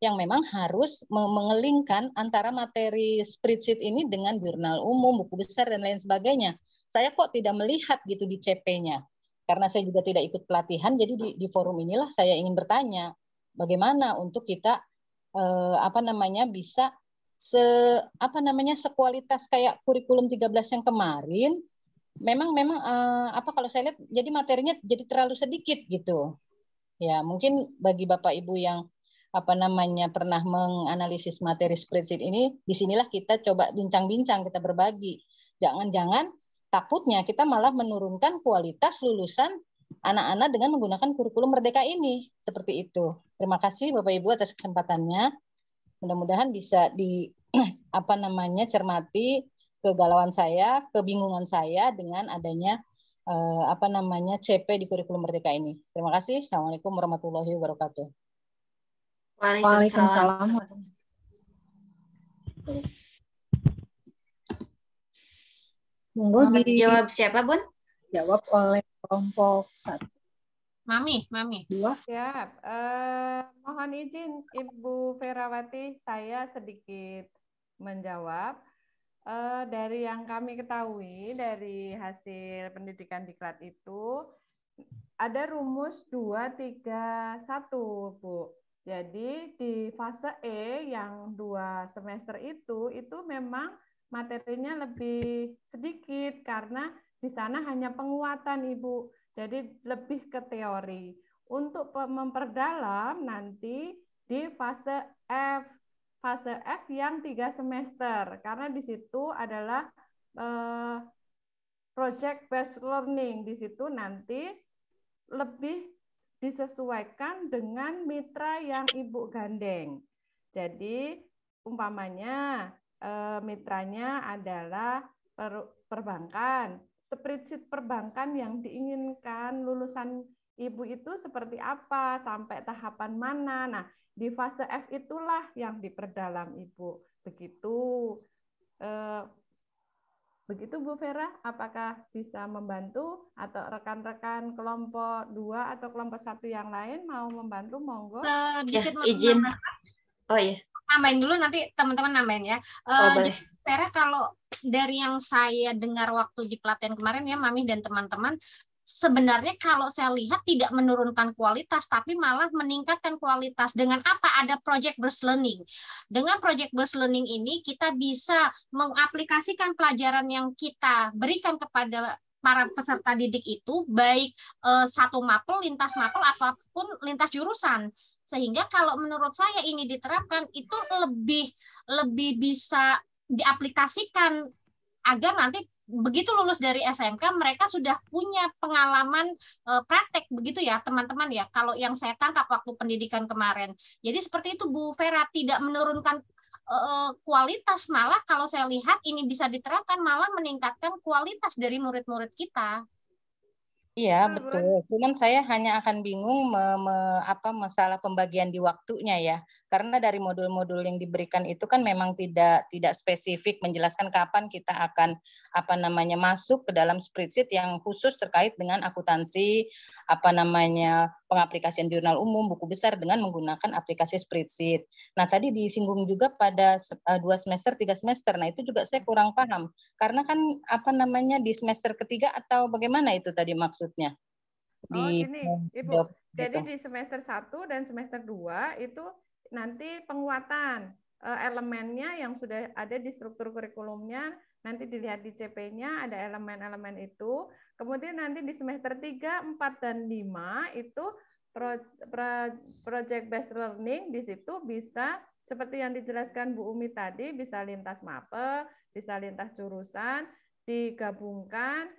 yang memang harus mengelingkan antara materi spreadsheet ini dengan jurnal umum, buku besar, dan lain sebagainya. Saya kok tidak melihat gitu di CP-nya. Karena saya juga tidak ikut pelatihan, jadi di, di forum inilah saya ingin bertanya, bagaimana untuk kita eh, apa namanya bisa se apa namanya sekualitas kayak kurikulum 13 yang kemarin memang memang eh, apa kalau saya lihat jadi materinya jadi terlalu sedikit gitu. Ya, mungkin bagi Bapak Ibu yang apa namanya pernah menganalisis materi spreadsheet ini, disinilah kita coba bincang-bincang, kita berbagi. Jangan-jangan takutnya kita malah menurunkan kualitas lulusan anak-anak dengan menggunakan kurikulum merdeka ini. Seperti itu. Terima kasih Bapak Ibu atas kesempatannya. Mudah-mudahan bisa di apa namanya cermati kegalauan saya, kebingungan saya dengan adanya eh, apa namanya CP di kurikulum merdeka ini. Terima kasih. Assalamualaikum warahmatullahi wabarakatuh. Waalaikumsalam. Monggo dijawab siapa, Bun? Jawab oleh kelompok satu. Mami, Mami. Dua. Siap. Uh, mohon izin Ibu Ferawati, saya sedikit menjawab. Uh, dari yang kami ketahui dari hasil pendidikan diklat itu ada rumus 1, Bu. Jadi di fase E yang dua semester itu, itu memang materinya lebih sedikit karena di sana hanya penguatan Ibu. Jadi lebih ke teori. Untuk memperdalam nanti di fase F, fase F yang tiga semester karena di situ adalah eh, project based learning. Di situ nanti lebih disesuaikan dengan mitra yang Ibu gandeng. Jadi umpamanya eh, mitranya adalah perbankan. Spreadsheet perbankan yang diinginkan lulusan Ibu itu seperti apa, sampai tahapan mana. Nah, di fase F itulah yang diperdalam Ibu. Begitu. Eh, Begitu Bu Vera, apakah bisa membantu atau rekan-rekan kelompok dua atau kelompok satu yang lain mau membantu monggo? Sedikit eh, ya, izin. Oh iya. Nambahin dulu nanti teman-teman nambahin ya. Eh, oh, uh, Vera kalau dari yang saya dengar waktu di pelatihan kemarin ya Mami dan teman-teman sebenarnya kalau saya lihat tidak menurunkan kualitas tapi malah meningkatkan kualitas dengan apa ada project based learning. Dengan project based learning ini kita bisa mengaplikasikan pelajaran yang kita berikan kepada para peserta didik itu baik eh, satu mapel lintas mapel apapun lintas jurusan sehingga kalau menurut saya ini diterapkan itu lebih lebih bisa diaplikasikan agar nanti begitu lulus dari SMK mereka sudah punya pengalaman e, praktek begitu ya teman-teman ya kalau yang saya tangkap waktu pendidikan kemarin jadi seperti itu Bu Vera tidak menurunkan e, kualitas malah kalau saya lihat ini bisa diterapkan malah meningkatkan kualitas dari murid-murid kita Iya betul. Cuman saya hanya akan bingung me, me, apa masalah pembagian di waktunya ya karena dari modul-modul yang diberikan itu kan memang tidak tidak spesifik menjelaskan kapan kita akan apa namanya masuk ke dalam spreadsheet yang khusus terkait dengan akuntansi apa namanya pengaplikasian jurnal umum buku besar dengan menggunakan aplikasi spreadsheet. Nah tadi disinggung juga pada eh, dua semester tiga semester. Nah itu juga saya kurang paham karena kan apa namanya di semester ketiga atau bagaimana itu tadi maksudnya? Oh, di, oh ibu. Jadi gitu. di semester 1 dan semester 2 itu nanti penguatan eh, elemennya yang sudah ada di struktur kurikulumnya, nanti dilihat di CP-nya ada elemen-elemen itu. Kemudian nanti di semester 3, 4, dan 5 itu project based learning di situ bisa seperti yang dijelaskan Bu Umi tadi bisa lintas mapel, bisa lintas jurusan, digabungkan,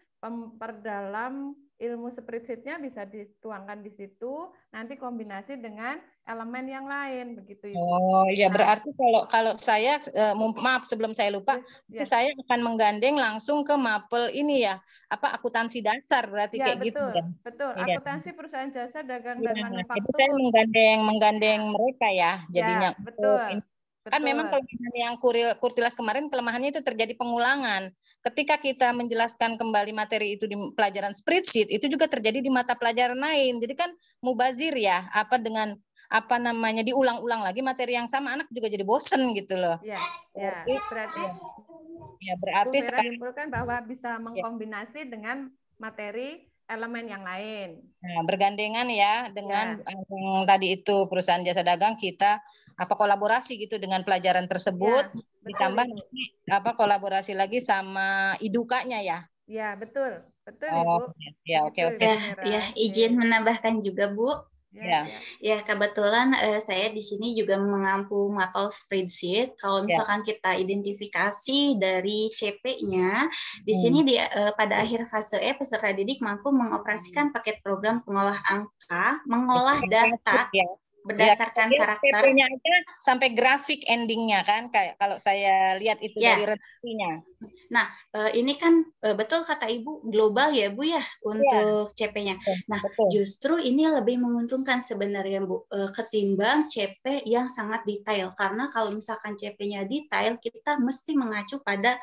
perdalam ilmu spreadsheetnya bisa dituangkan di situ nanti kombinasi dengan elemen yang lain begitu ya Oh iya nah, berarti kalau kalau saya eh, maaf sebelum saya lupa yes, iya, iya. saya akan menggandeng langsung ke mapel ini ya apa akuntansi dasar berarti ya, kayak betul, gitu kan? Betul ya. Iya. akuntansi perusahaan jasa dagang ya, dan manufaktur. Jadi saya menggandeng menggandeng nah, mereka ya jadinya. Ya, betul. Oh, Betul. Kan memang kelemahan yang kuril, kurtilas kemarin kelemahannya itu terjadi pengulangan. Ketika kita menjelaskan kembali materi itu di pelajaran spreadsheet, itu juga terjadi di mata pelajaran lain. Jadi kan mubazir ya, apa dengan apa namanya diulang-ulang lagi materi yang sama anak juga jadi bosen gitu loh. Iya. Ya. Berarti ya, berarti Saya sekarang, bahwa bisa ya. mengkombinasi ya. dengan materi elemen yang lain. Nah, bergandengan ya dengan ya. Eh, yang tadi itu perusahaan jasa dagang kita apa kolaborasi gitu dengan pelajaran tersebut ya, ditambah apa kolaborasi lagi sama idukanya ya. Ya, betul. Betul, oh, Ibu. Ya, ya, oke, oke. iya okay. Ya, izin menambahkan juga, Bu. Ya, yeah. Ya. ya kebetulan uh, saya di sini juga mengampu mapel spreadsheet. Kalau ya. misalkan yeah. kita identifikasi dari CP-nya, di hmm. sini di uh, pada akhir fase E peserta didik mampu mengoperasikan paket program pengolah angka, mengolah data. Ya berdasarkan ya, karakter. aja sampai grafik endingnya kan, kayak kalau saya lihat itu ya. dari redaksinya. Nah, eh, ini kan eh, betul kata Ibu global ya Bu ya untuk ya. CP-nya. Nah, betul. justru ini lebih menguntungkan sebenarnya Bu eh, ketimbang CP yang sangat detail karena kalau misalkan CP-nya detail kita mesti mengacu pada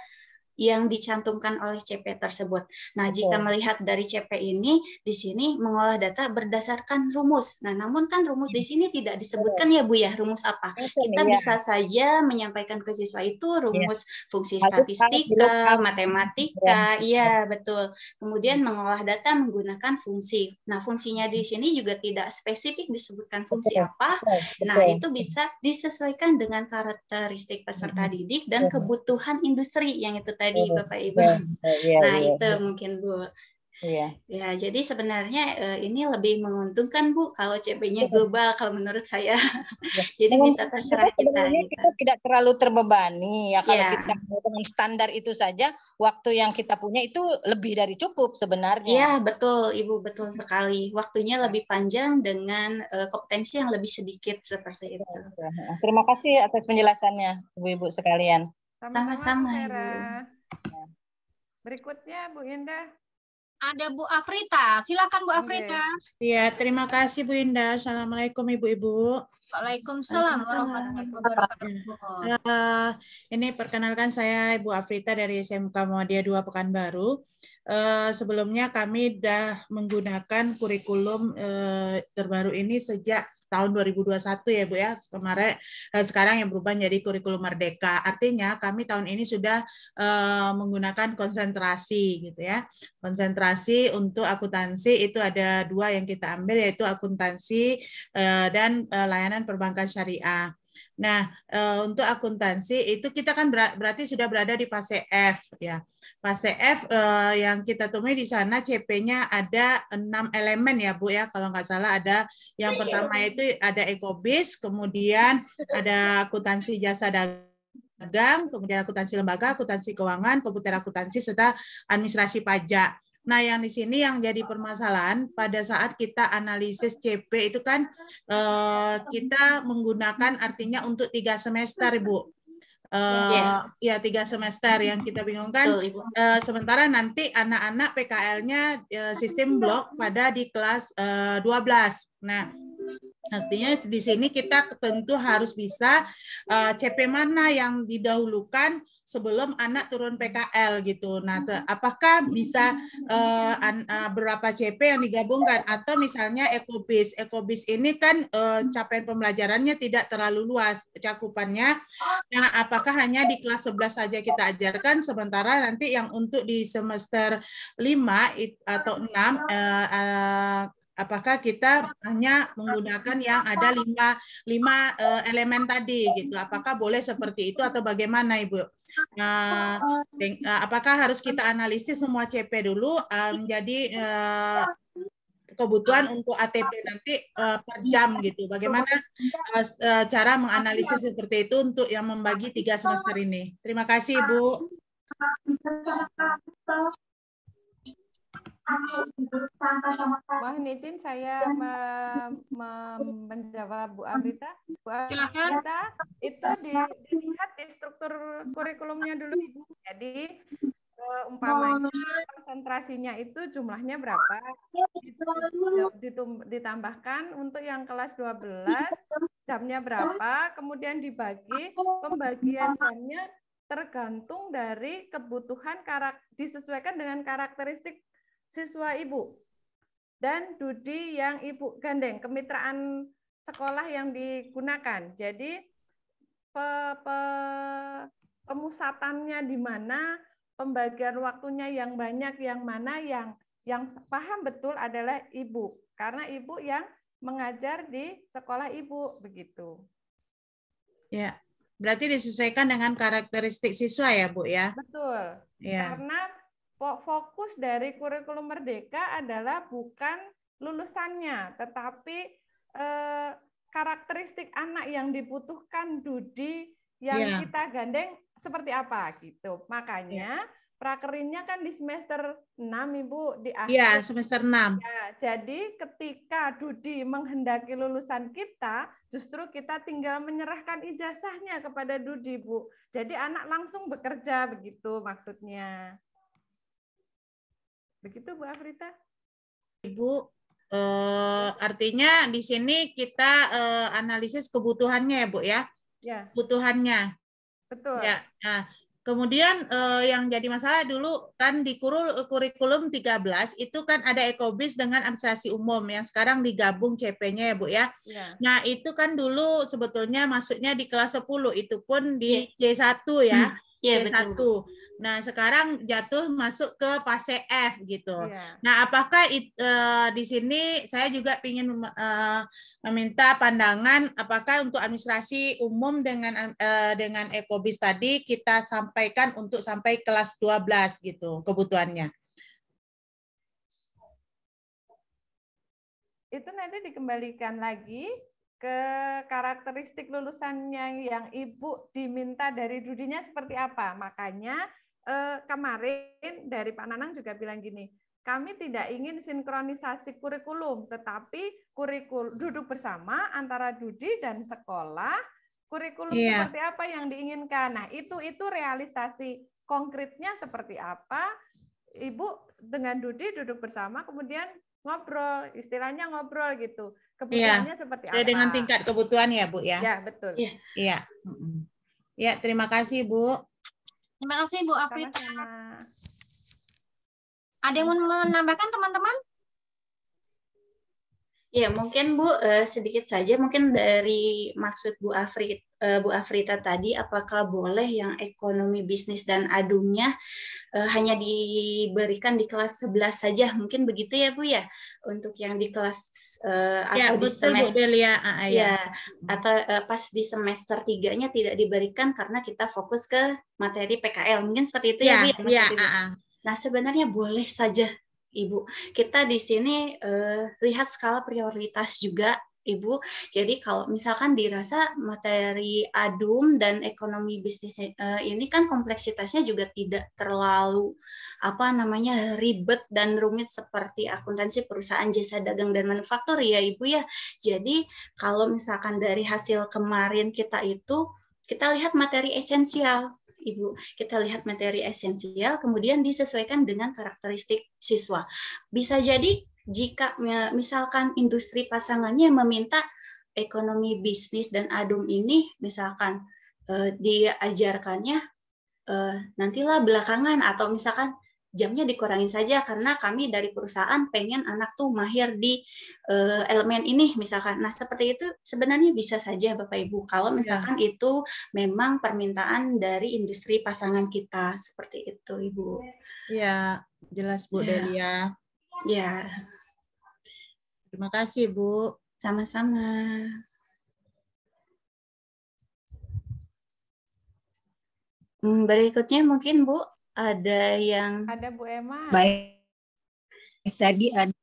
yang dicantumkan oleh CP tersebut. Nah, jika melihat dari CP ini di sini mengolah data berdasarkan rumus. Nah, namun kan rumus di sini tidak disebutkan ya Bu ya, rumus apa? Kita iya. bisa saja menyampaikan ke siswa itu rumus fungsi iya. statistika, kan. matematika, iya. iya betul. Kemudian mengolah data menggunakan fungsi. Nah, fungsinya di sini juga tidak spesifik disebutkan fungsi apa. Nah, itu bisa disesuaikan dengan karakteristik peserta didik dan kebutuhan industri yang itu tadi tadi iya, Bapak Ibu. yeah, iya, nah, yeah, itu iya. mungkin Bu. Iya. Ya, jadi sebenarnya uh, ini lebih menguntungkan Bu kalau CP nya global kalau menurut saya. jadi Memang bisa terserah kita. Gitu. kita. tidak terlalu terbebani ya kalau yeah. kita dengan standar itu saja waktu yang kita punya itu lebih dari cukup sebenarnya. Iya, betul Ibu, betul sekali. Waktunya lebih panjang dengan uh, kompetensi yang lebih sedikit seperti itu. Terima kasih atas penjelasannya Ibu-ibu sekalian. Sama-sama. bu ibu sekalian sama sama ibu Berikutnya Bu Indah. Ada Bu Afrita. Silakan Bu iya. Afrita. Iya, terima kasih Bu Indah. Assalamualaikum Ibu-ibu. Waalaikumsalam warahmatullahi wabarakatuh. Uh, ini perkenalkan saya Ibu Afrita dari SMK Muhammadiyah 2 Pekanbaru. Uh, sebelumnya kami sudah menggunakan kurikulum uh, terbaru ini sejak tahun 2021 ya Bu ya kemarin eh, sekarang yang berubah jadi kurikulum merdeka artinya kami tahun ini sudah eh, menggunakan konsentrasi gitu ya konsentrasi untuk akuntansi itu ada dua yang kita ambil yaitu akuntansi eh, dan layanan perbankan syariah Nah, eh, untuk akuntansi itu kita kan berarti sudah berada di fase F ya. Fase F eh, yang kita temui di sana CP-nya ada enam elemen ya Bu ya, kalau nggak salah ada yang iya, iya, pertama itu ada ekobis, kemudian ada akuntansi jasa dagang dagang, kemudian akuntansi lembaga, akuntansi keuangan, komputer akuntansi, serta administrasi pajak. Nah, yang di sini yang jadi permasalahan pada saat kita analisis CP itu kan eh, kita menggunakan artinya untuk tiga semester, Bu. Uh, yeah. ya tiga semester yang kita bingungkan. uh, sementara nanti anak-anak PKL-nya uh, eh, sistem blok pada di kelas uh, 12. Nah, Artinya di sini kita tentu harus bisa uh, eh, CP mana yang didahulukan sebelum anak turun PKL gitu. Nah, te, apakah bisa uh, an, uh, berapa CP yang digabungkan atau misalnya ekobis? Ekobis ini kan uh, capaian pembelajarannya tidak terlalu luas cakupannya. Nah, apakah hanya di kelas 11 saja kita ajarkan sementara nanti yang untuk di semester 5 atau 6 uh, uh, apakah kita hanya menggunakan yang ada lima, lima uh, elemen tadi gitu apakah boleh seperti itu atau bagaimana ibu uh, apakah harus kita analisis semua CP dulu uh, menjadi uh, kebutuhan untuk ATP nanti uh, per jam gitu bagaimana uh, cara menganalisis seperti itu untuk yang membagi tiga semester ini terima kasih ibu Mohon izin saya me, me, menjawab Bu Amrita. Bu Amrita itu di, dilihat di struktur kurikulumnya dulu Ibu. Jadi eh, umpamanya konsentrasinya itu jumlahnya berapa ditambahkan untuk yang kelas 12 jamnya berapa kemudian dibagi pembagian jamnya tergantung dari kebutuhan karak disesuaikan dengan karakteristik siswa ibu dan Dudi yang ibu gandeng kemitraan sekolah yang digunakan. Jadi pe, pe, pemusatannya di mana, pembagian waktunya yang banyak yang mana yang yang paham betul adalah ibu karena ibu yang mengajar di sekolah ibu begitu. Ya, berarti disesuaikan dengan karakteristik siswa ya, Bu ya. Betul. Ya. Karena fokus dari kurikulum merdeka adalah bukan lulusannya, tetapi eh, karakteristik anak yang dibutuhkan Dudi yang yeah. kita gandeng seperti apa gitu. Makanya yeah. prakerinnya kan di semester 6 Ibu di akhir. yeah, semester 6. Ya, jadi ketika Dudi menghendaki lulusan kita, justru kita tinggal menyerahkan ijazahnya kepada Dudi, Bu. Jadi anak langsung bekerja begitu maksudnya. Begitu Bu Afrita. Ibu eh, artinya di sini kita eh, analisis kebutuhannya ya Bu ya. Ya. Kebutuhannya. Betul. Ya. Nah, Kemudian eh, yang jadi masalah dulu kan di kurikulum 13 itu kan ada ekobis dengan administrasi umum yang sekarang digabung CP-nya ya Bu ya. ya. Nah itu kan dulu sebetulnya masuknya di kelas 10 itu pun di ya. C1 ya. Hmm. ya c satu. Betul. Nah, sekarang jatuh masuk ke fase F gitu. Yeah. Nah, apakah it, uh, di sini saya juga ingin uh, eh, meminta pandangan apakah untuk administrasi umum dengan uh, dengan ekobis tadi kita sampaikan untuk sampai kelas 12 gitu kebutuhannya. Itu nanti dikembalikan lagi ke karakteristik lulusannya yang ibu diminta dari dudinya seperti apa. Makanya eh, kemarin dari Pak Nanang juga bilang gini, kami tidak ingin sinkronisasi kurikulum, tetapi kurikulum duduk bersama antara Dudi dan sekolah, kurikulum yeah. seperti apa yang diinginkan. Nah, itu itu realisasi konkretnya seperti apa? Ibu dengan Dudi duduk bersama kemudian ngobrol, istilahnya ngobrol gitu. Kebutuhannya yeah. seperti apa? dengan tingkat kebutuhan ya, Bu ya. Ya, betul. Iya. yeah. yeah, terima kasih, Bu. Terima kasih Bu Afrita. Sama Ada yang mau menambahkan teman-teman? Ya, mungkin Bu eh, sedikit saja mungkin dari maksud Bu Afri eh, Bu Afrita tadi apakah boleh yang ekonomi bisnis dan adungnya eh, hanya diberikan di kelas 11 saja? Mungkin begitu ya Bu ya. Untuk yang di kelas eh, ya, atau ya, di semester betul, ah, ah, ya, ya, ya atau eh, pas di semester tiganya tidak diberikan karena kita fokus ke materi PKL. Mungkin seperti itu ya, ya Bu ya, ya. ya? Ah, nah, sebenarnya boleh saja Ibu. Kita di sini eh, lihat skala prioritas juga Ibu. Jadi kalau misalkan dirasa materi adum dan ekonomi bisnis eh, ini kan kompleksitasnya juga tidak terlalu apa namanya ribet dan rumit seperti akuntansi perusahaan jasa dagang dan manufaktur ya Ibu ya. Jadi kalau misalkan dari hasil kemarin kita itu kita lihat materi esensial Ibu. Kita lihat materi esensial, kemudian disesuaikan dengan karakteristik siswa. Bisa jadi jika misalkan industri pasangannya meminta ekonomi bisnis dan adum ini, misalkan eh, diajarkannya eh, nantilah belakangan atau misalkan jamnya dikurangin saja karena kami dari perusahaan pengen anak tuh mahir di uh, elemen ini misalkan. Nah, seperti itu sebenarnya bisa saja Bapak Ibu kalau iya. misalkan ya. itu memang permintaan dari industri pasangan kita seperti itu Ibu. Ya, jelas Bu ya. Delia. Ya. Terima kasih Bu. Sama-sama. Hmm, berikutnya mungkin Bu ada yang ada Bu Emma. Baik. Tadi ada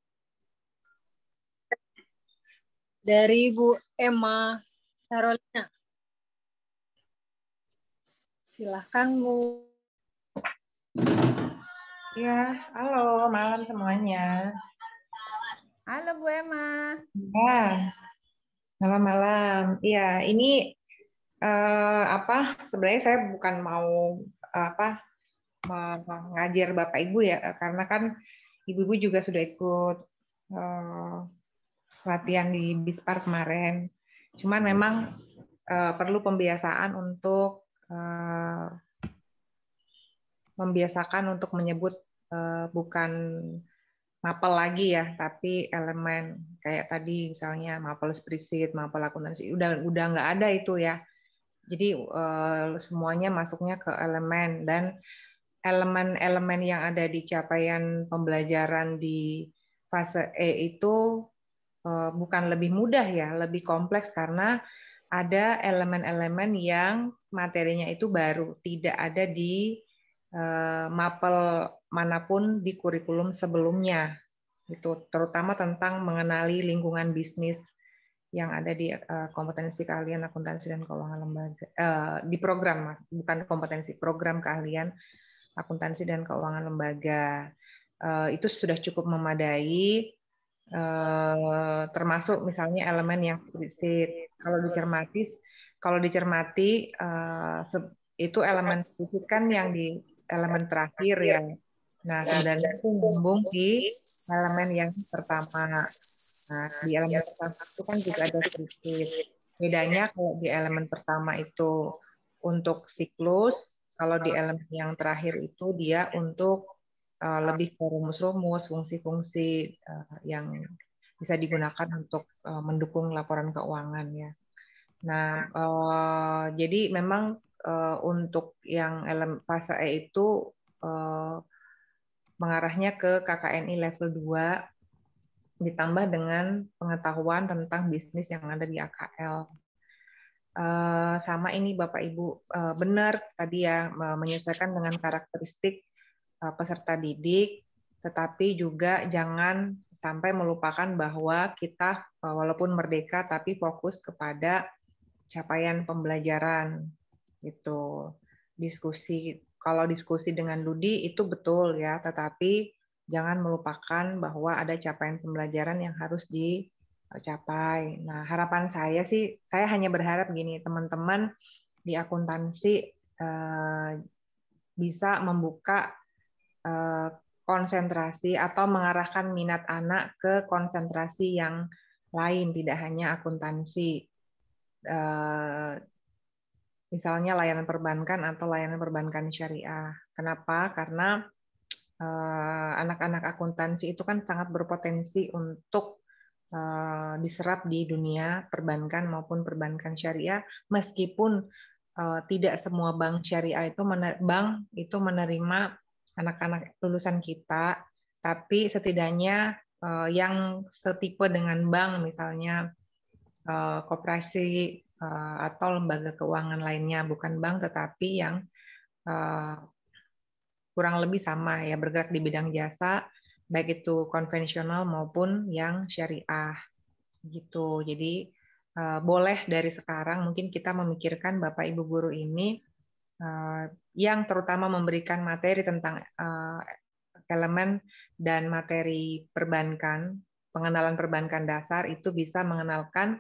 dari Bu Emma Carolina. Silahkan Bu. Ya, halo malam semuanya. Halo Bu Emma. Ya, malam malam. Ya, ini uh, apa? Sebenarnya saya bukan mau apa mengajar Bapak Ibu ya eh, karena kan ibu-ibu juga sudah ikut eh, latihan di Bispar kemarin. Cuman iya. memang eh, perlu pembiasaan untuk membiasakan untuk menyebut bukan mapel lagi ya, tapi elemen kayak tadi misalnya mapel spirit mapel akuntansi udah udah nggak ada itu ya. Jadi semuanya masuknya ke elemen dan elemen-elemen yang ada di capaian pembelajaran di fase E itu eh, bukan lebih mudah ya, lebih kompleks karena ada elemen-elemen yang materinya itu baru, tidak ada di eh, mapel manapun di kurikulum sebelumnya. Itu terutama tentang mengenali lingkungan bisnis yang ada di eh, kompetensi keahlian akuntansi dan keuangan lembaga di program bukan kompetensi program keahlian akuntansi dan keuangan lembaga. Eh, itu sudah cukup memadai, eh, termasuk misalnya elemen yang eksplisit. Kalau dicermati, kalau dicermati eh, itu elemen eksplisit kan yang di elemen terakhir ya. Nah, sebenarnya itu nyambung di elemen yang pertama. Nah, di elemen pertama itu kan juga ada sedikit. Bedanya kalau di elemen pertama itu untuk siklus, kalau di elemen yang terakhir itu dia untuk uh, lebih ke rumus-rumus, fungsi-fungsi uh, yang bisa digunakan untuk uh, mendukung laporan keuangan ya. Nah, uh, jadi memang uh, untuk yang elemen fase E itu uh, mengarahnya ke KKNI level 2 ditambah dengan pengetahuan tentang bisnis yang ada di AKL Eh, sama ini Bapak Ibu eh, benar tadi ya menyesuaikan dengan karakteristik eh, peserta didik, tetapi juga jangan sampai melupakan bahwa kita walaupun merdeka tapi fokus kepada capaian pembelajaran itu Diskusi kalau diskusi dengan Ludi itu betul ya, tetapi jangan melupakan bahwa ada capaian pembelajaran yang harus di tercapai. Nah, harapan saya sih, saya hanya berharap gini, teman-teman di akuntansi eh, bisa membuka eh, konsentrasi atau mengarahkan minat anak ke konsentrasi yang lain, tidak hanya akuntansi. Eh, misalnya layanan perbankan atau layanan perbankan syariah. Kenapa? Karena anak-anak akuntansi itu kan sangat berpotensi untuk Eh, diserap di dunia perbankan maupun perbankan syariah meskipun eh, tidak semua bank syariah itu bank itu menerima anak-anak lulusan kita tapi setidaknya eh, yang setipe dengan bank misalnya koperasi atau lembaga keuangan lainnya bukan bank tetapi yang kurang lebih sama ya bergerak di bidang jasa baik itu konvensional maupun yang syariah gitu. Jadi eh, boleh dari sekarang mungkin kita memikirkan Bapak Ibu guru ini eh, yang terutama memberikan materi tentang eh, elemen dan materi perbankan, pengenalan perbankan dasar itu bisa mengenalkan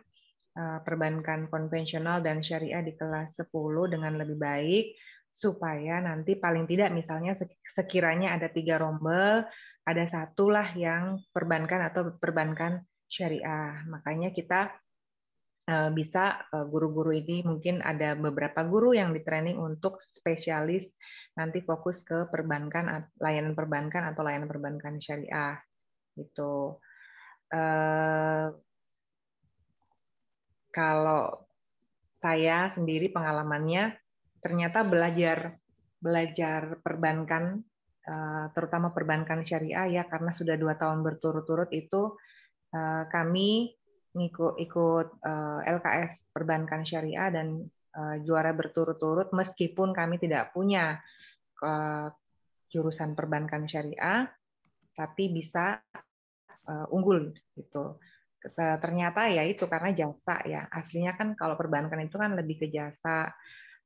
perbankan konvensional dan syariah di kelas 10 dengan lebih baik supaya nanti paling tidak misalnya sekiranya ada tiga rombel ada satulah yang perbankan atau perbankan syariah. Makanya kita eh, bisa eh, guru-guru ini mungkin ada beberapa guru yang di training untuk spesialis nanti fokus ke perbankan layanan perbankan atau layanan perbankan syariah gitu eh, kalau saya sendiri pengalamannya ternyata belajar belajar perbankan Eh, terutama perbankan syariah ya karena sudah dua tahun berturut-turut itu eh, kami ikut, ikut eh, LKS perbankan syariah dan juara berturut-turut meskipun kami tidak punya jurusan perbankan syariah tapi bisa unggul gitu ternyata ya itu karena jasa ya aslinya kan kalau perbankan itu kan lebih ke jasa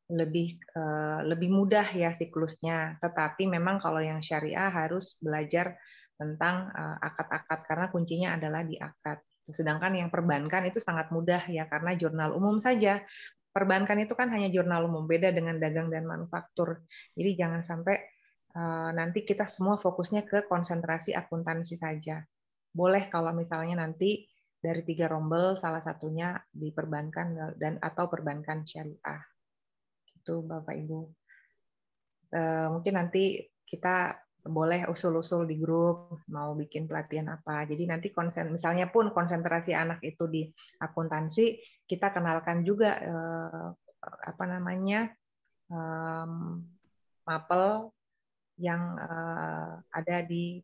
lebih uh, lebih mudah ya siklusnya. Tetapi memang kalau yang syariah harus belajar tentang eh, akad-akad karena kuncinya adalah di akad. Sedangkan yang perbankan itu sangat mudah ya karena jurnal umum saja. Perbankan itu kan hanya jurnal umum beda dengan dagang dan manufaktur. Jadi jangan sampai uh, nanti kita semua fokusnya ke konsentrasi akuntansi saja. Boleh kalau misalnya nanti dari tiga rombel salah satunya diperbankan dan atau perbankan syariah gitu Bapak Ibu. Eh, mungkin nanti kita boleh usul-usul di grup mau bikin pelatihan apa. Jadi nanti konsen misalnya pun konsentrasi anak itu di akuntansi, kita kenalkan juga eh, apa namanya mapel yang eh, ada di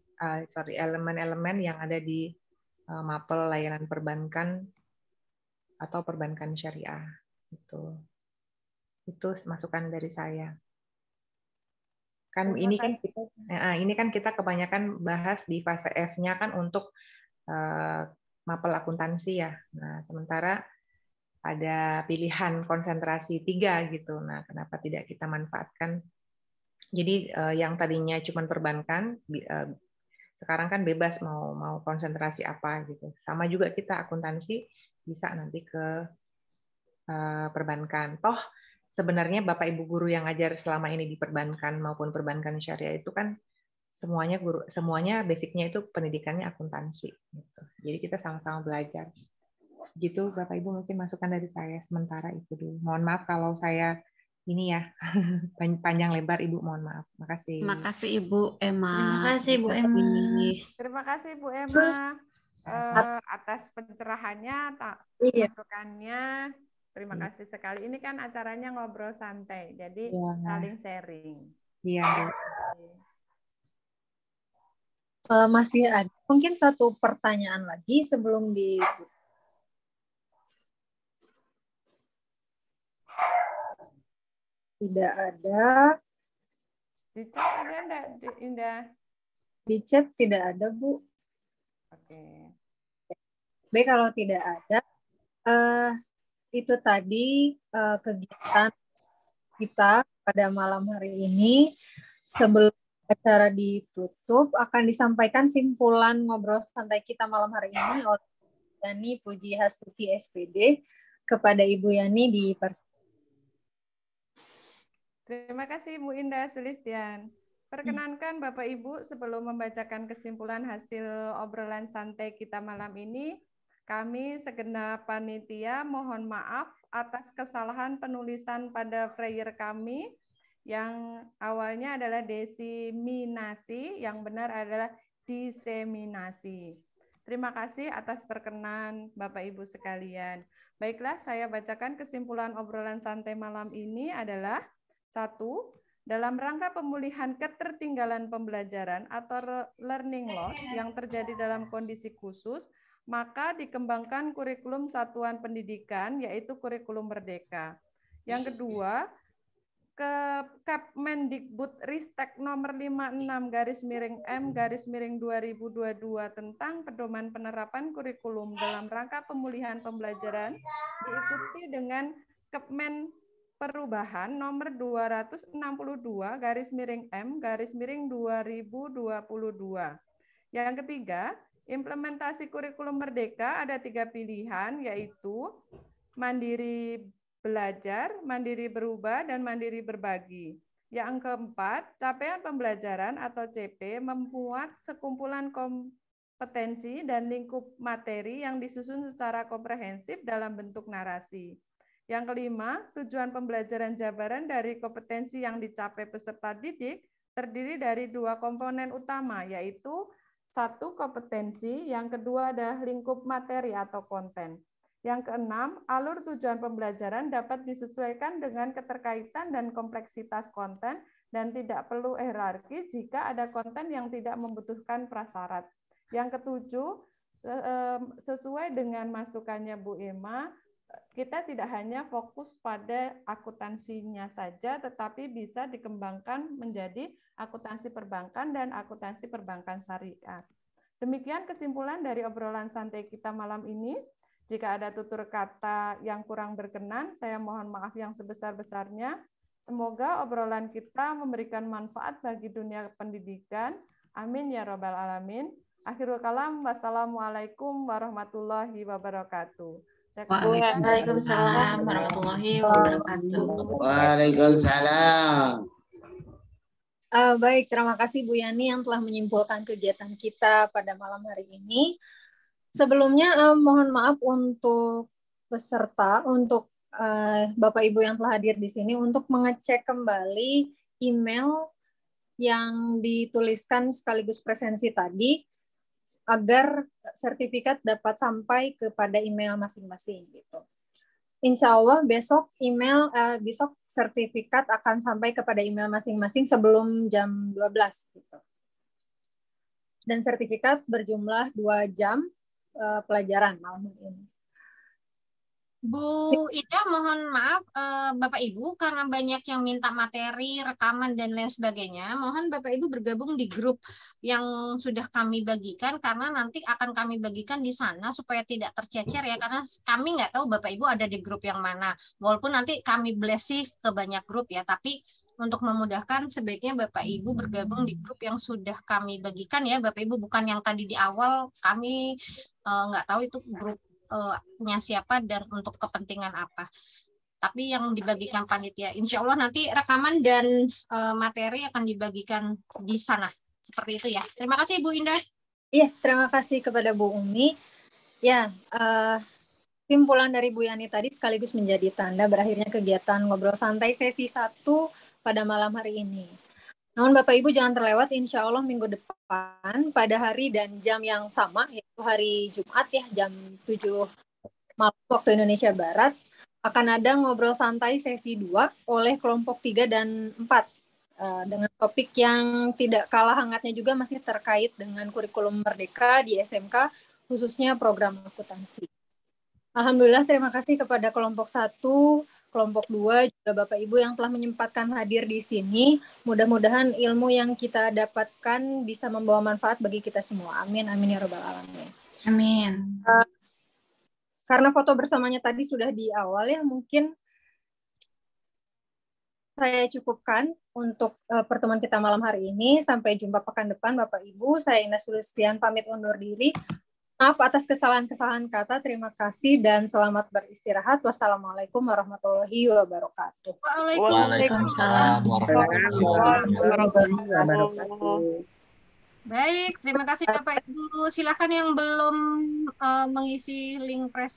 sorry elemen-elemen yang ada di uh, mapel layanan perbankan atau perbankan syariah itu. Itu masukan dari saya. Kan ini kan kita ini kan kita kebanyakan bahas di fase F-nya kan untuk uh, mapel akuntansi ya. Nah, sementara ada pilihan konsentrasi tiga gitu. Nah, kenapa tidak kita manfaatkan? Jadi eh, yang tadinya cuma perbankan, eh, sekarang kan bebas mau mau konsentrasi apa gitu. Sama juga kita akuntansi bisa nanti ke perbankan. Toh sebenarnya Bapak Ibu guru yang ngajar selama ini di perbankan maupun perbankan syariah itu kan semuanya guru semuanya basicnya itu pendidikannya akuntansi gitu. Jadi kita sama-sama belajar. Gitu Bapak Ibu mungkin masukan dari saya sementara itu dulu. Mohon maaf kalau saya ini ya panjang lebar Ibu mohon maaf. Makasih. Makasih Ibu Emma. Terima kasih Ibu Emma. Terima kasih Ibu Emma eh, atas pencerahannya, tak, iya. masukannya. Terima hmm. kasih sekali. Ini kan acaranya ngobrol santai, jadi ya. saling sharing. Iya. Uh, masih ada mungkin satu pertanyaan lagi sebelum di. Tidak ada. Di chat ada enggak, Indah? Di chat tidak ada, Bu. Oke. Okay. Baik, kalau tidak ada, uh, itu tadi uh, kegiatan kita pada malam hari ini. Sebelum acara ditutup, akan disampaikan simpulan ngobrol santai kita malam hari ini oleh Yani Puji Hastuti SPD kepada Ibu Yani di Pers. Terima kasih Bu Indah Sulistian. Perkenankan Bapak Ibu sebelum membacakan kesimpulan hasil obrolan santai kita malam ini, kami segenap panitia mohon maaf atas kesalahan penulisan pada prayer kami yang awalnya adalah desiminasi, yang benar adalah diseminasi. Terima kasih atas perkenan Bapak Ibu sekalian. Baiklah, saya bacakan kesimpulan obrolan santai malam ini adalah satu, dalam rangka pemulihan ketertinggalan pembelajaran atau learning loss yang terjadi dalam kondisi khusus, maka dikembangkan kurikulum satuan pendidikan yaitu kurikulum merdeka. Yang kedua, ke Kemendikbud Ristek nomor 56 garis miring M garis miring 2022 tentang pedoman penerapan kurikulum dalam rangka pemulihan pembelajaran diikuti dengan Kepmen Perubahan nomor 262 garis miring M garis miring 2022. Yang ketiga, Implementasi kurikulum merdeka ada tiga pilihan, yaitu mandiri belajar, mandiri berubah, dan mandiri berbagi. Yang keempat, capaian pembelajaran atau CP membuat sekumpulan kompetensi dan lingkup materi yang disusun secara komprehensif dalam bentuk narasi. Yang kelima, tujuan pembelajaran jabaran dari kompetensi yang dicapai peserta didik terdiri dari dua komponen utama, yaitu satu, kompetensi. Yang kedua adalah lingkup materi atau konten. Yang keenam, alur tujuan pembelajaran dapat disesuaikan dengan keterkaitan dan kompleksitas konten dan tidak perlu hierarki jika ada konten yang tidak membutuhkan prasyarat. Yang ketujuh, sesuai dengan masukannya Bu Ema, kita tidak hanya fokus pada akuntansinya saja, tetapi bisa dikembangkan menjadi akuntansi perbankan dan akuntansi perbankan syariah. Demikian kesimpulan dari obrolan santai kita malam ini. Jika ada tutur kata yang kurang berkenan, saya mohon maaf yang sebesar-besarnya. Semoga obrolan kita memberikan manfaat bagi dunia pendidikan. Amin ya Robbal 'Alamin. Akhirul kalam, wassalamualaikum warahmatullahi wabarakatuh. Waalaikumsalam warahmatullahi wabarakatuh. Waalaikumsalam. Uh, baik, terima kasih Bu Yani yang telah menyimpulkan kegiatan kita pada malam hari ini. Sebelumnya uh, mohon maaf untuk peserta, untuk uh, Bapak Ibu yang telah hadir di sini untuk mengecek kembali email yang dituliskan sekaligus presensi tadi agar sertifikat dapat sampai kepada email masing-masing gitu. Insya Allah besok email uh, besok sertifikat akan sampai kepada email masing-masing sebelum jam 12 gitu. Dan sertifikat berjumlah dua jam uh, pelajaran malam ini. Bu Ida, mohon maaf eh, Bapak Ibu karena banyak yang minta materi, rekaman dan lain sebagainya. Mohon Bapak Ibu bergabung di grup yang sudah kami bagikan karena nanti akan kami bagikan di sana supaya tidak tercecer ya karena kami nggak tahu Bapak Ibu ada di grup yang mana. Walaupun nanti kami blessif ke banyak grup ya, tapi untuk memudahkan sebaiknya Bapak Ibu bergabung di grup yang sudah kami bagikan ya Bapak Ibu bukan yang tadi di awal kami eh, nggak uh, tahu itu grup uh, eh, nya siapa dan untuk kepentingan apa tapi yang dibagikan panitia insya Allah nanti rekaman dan uh, materi akan dibagikan di sana seperti itu ya terima kasih Bu Indah iya terima kasih kepada Bu Umi ya uh, Simpulan dari Bu Yani tadi sekaligus menjadi tanda berakhirnya kegiatan ngobrol santai sesi satu pada malam hari ini. Namun Bapak Ibu jangan terlewat, insya Allah minggu depan pada hari dan jam yang sama, yaitu hari Jumat ya, jam 7 malam waktu Indonesia Barat, akan ada ngobrol santai sesi 2 oleh kelompok 3 dan 4 eh, dengan topik yang tidak kalah hangatnya juga masih terkait dengan kurikulum merdeka di SMK khususnya program akuntansi. Alhamdulillah terima kasih kepada kelompok 1 kelompok dua juga Bapak Ibu yang telah menyempatkan hadir di sini. Mudah-mudahan ilmu yang kita dapatkan bisa membawa manfaat bagi kita semua. Amin, amin ya robbal alamin. Amin. Uh, karena foto bersamanya tadi sudah di awal ya, mungkin saya cukupkan untuk uh, pertemuan kita malam hari ini. Sampai jumpa pekan depan, Bapak Ibu. Saya Ina Sulistian pamit undur diri. Maaf atas kesalahan-kesalahan kata. Terima kasih dan selamat beristirahat. Wassalamualaikum warahmatullahi wabarakatuh. Waalaikumsalam warahmatullahi wabarakatuh. Baik, terima kasih Bapak Ibu. Silakan yang belum uh, mengisi link press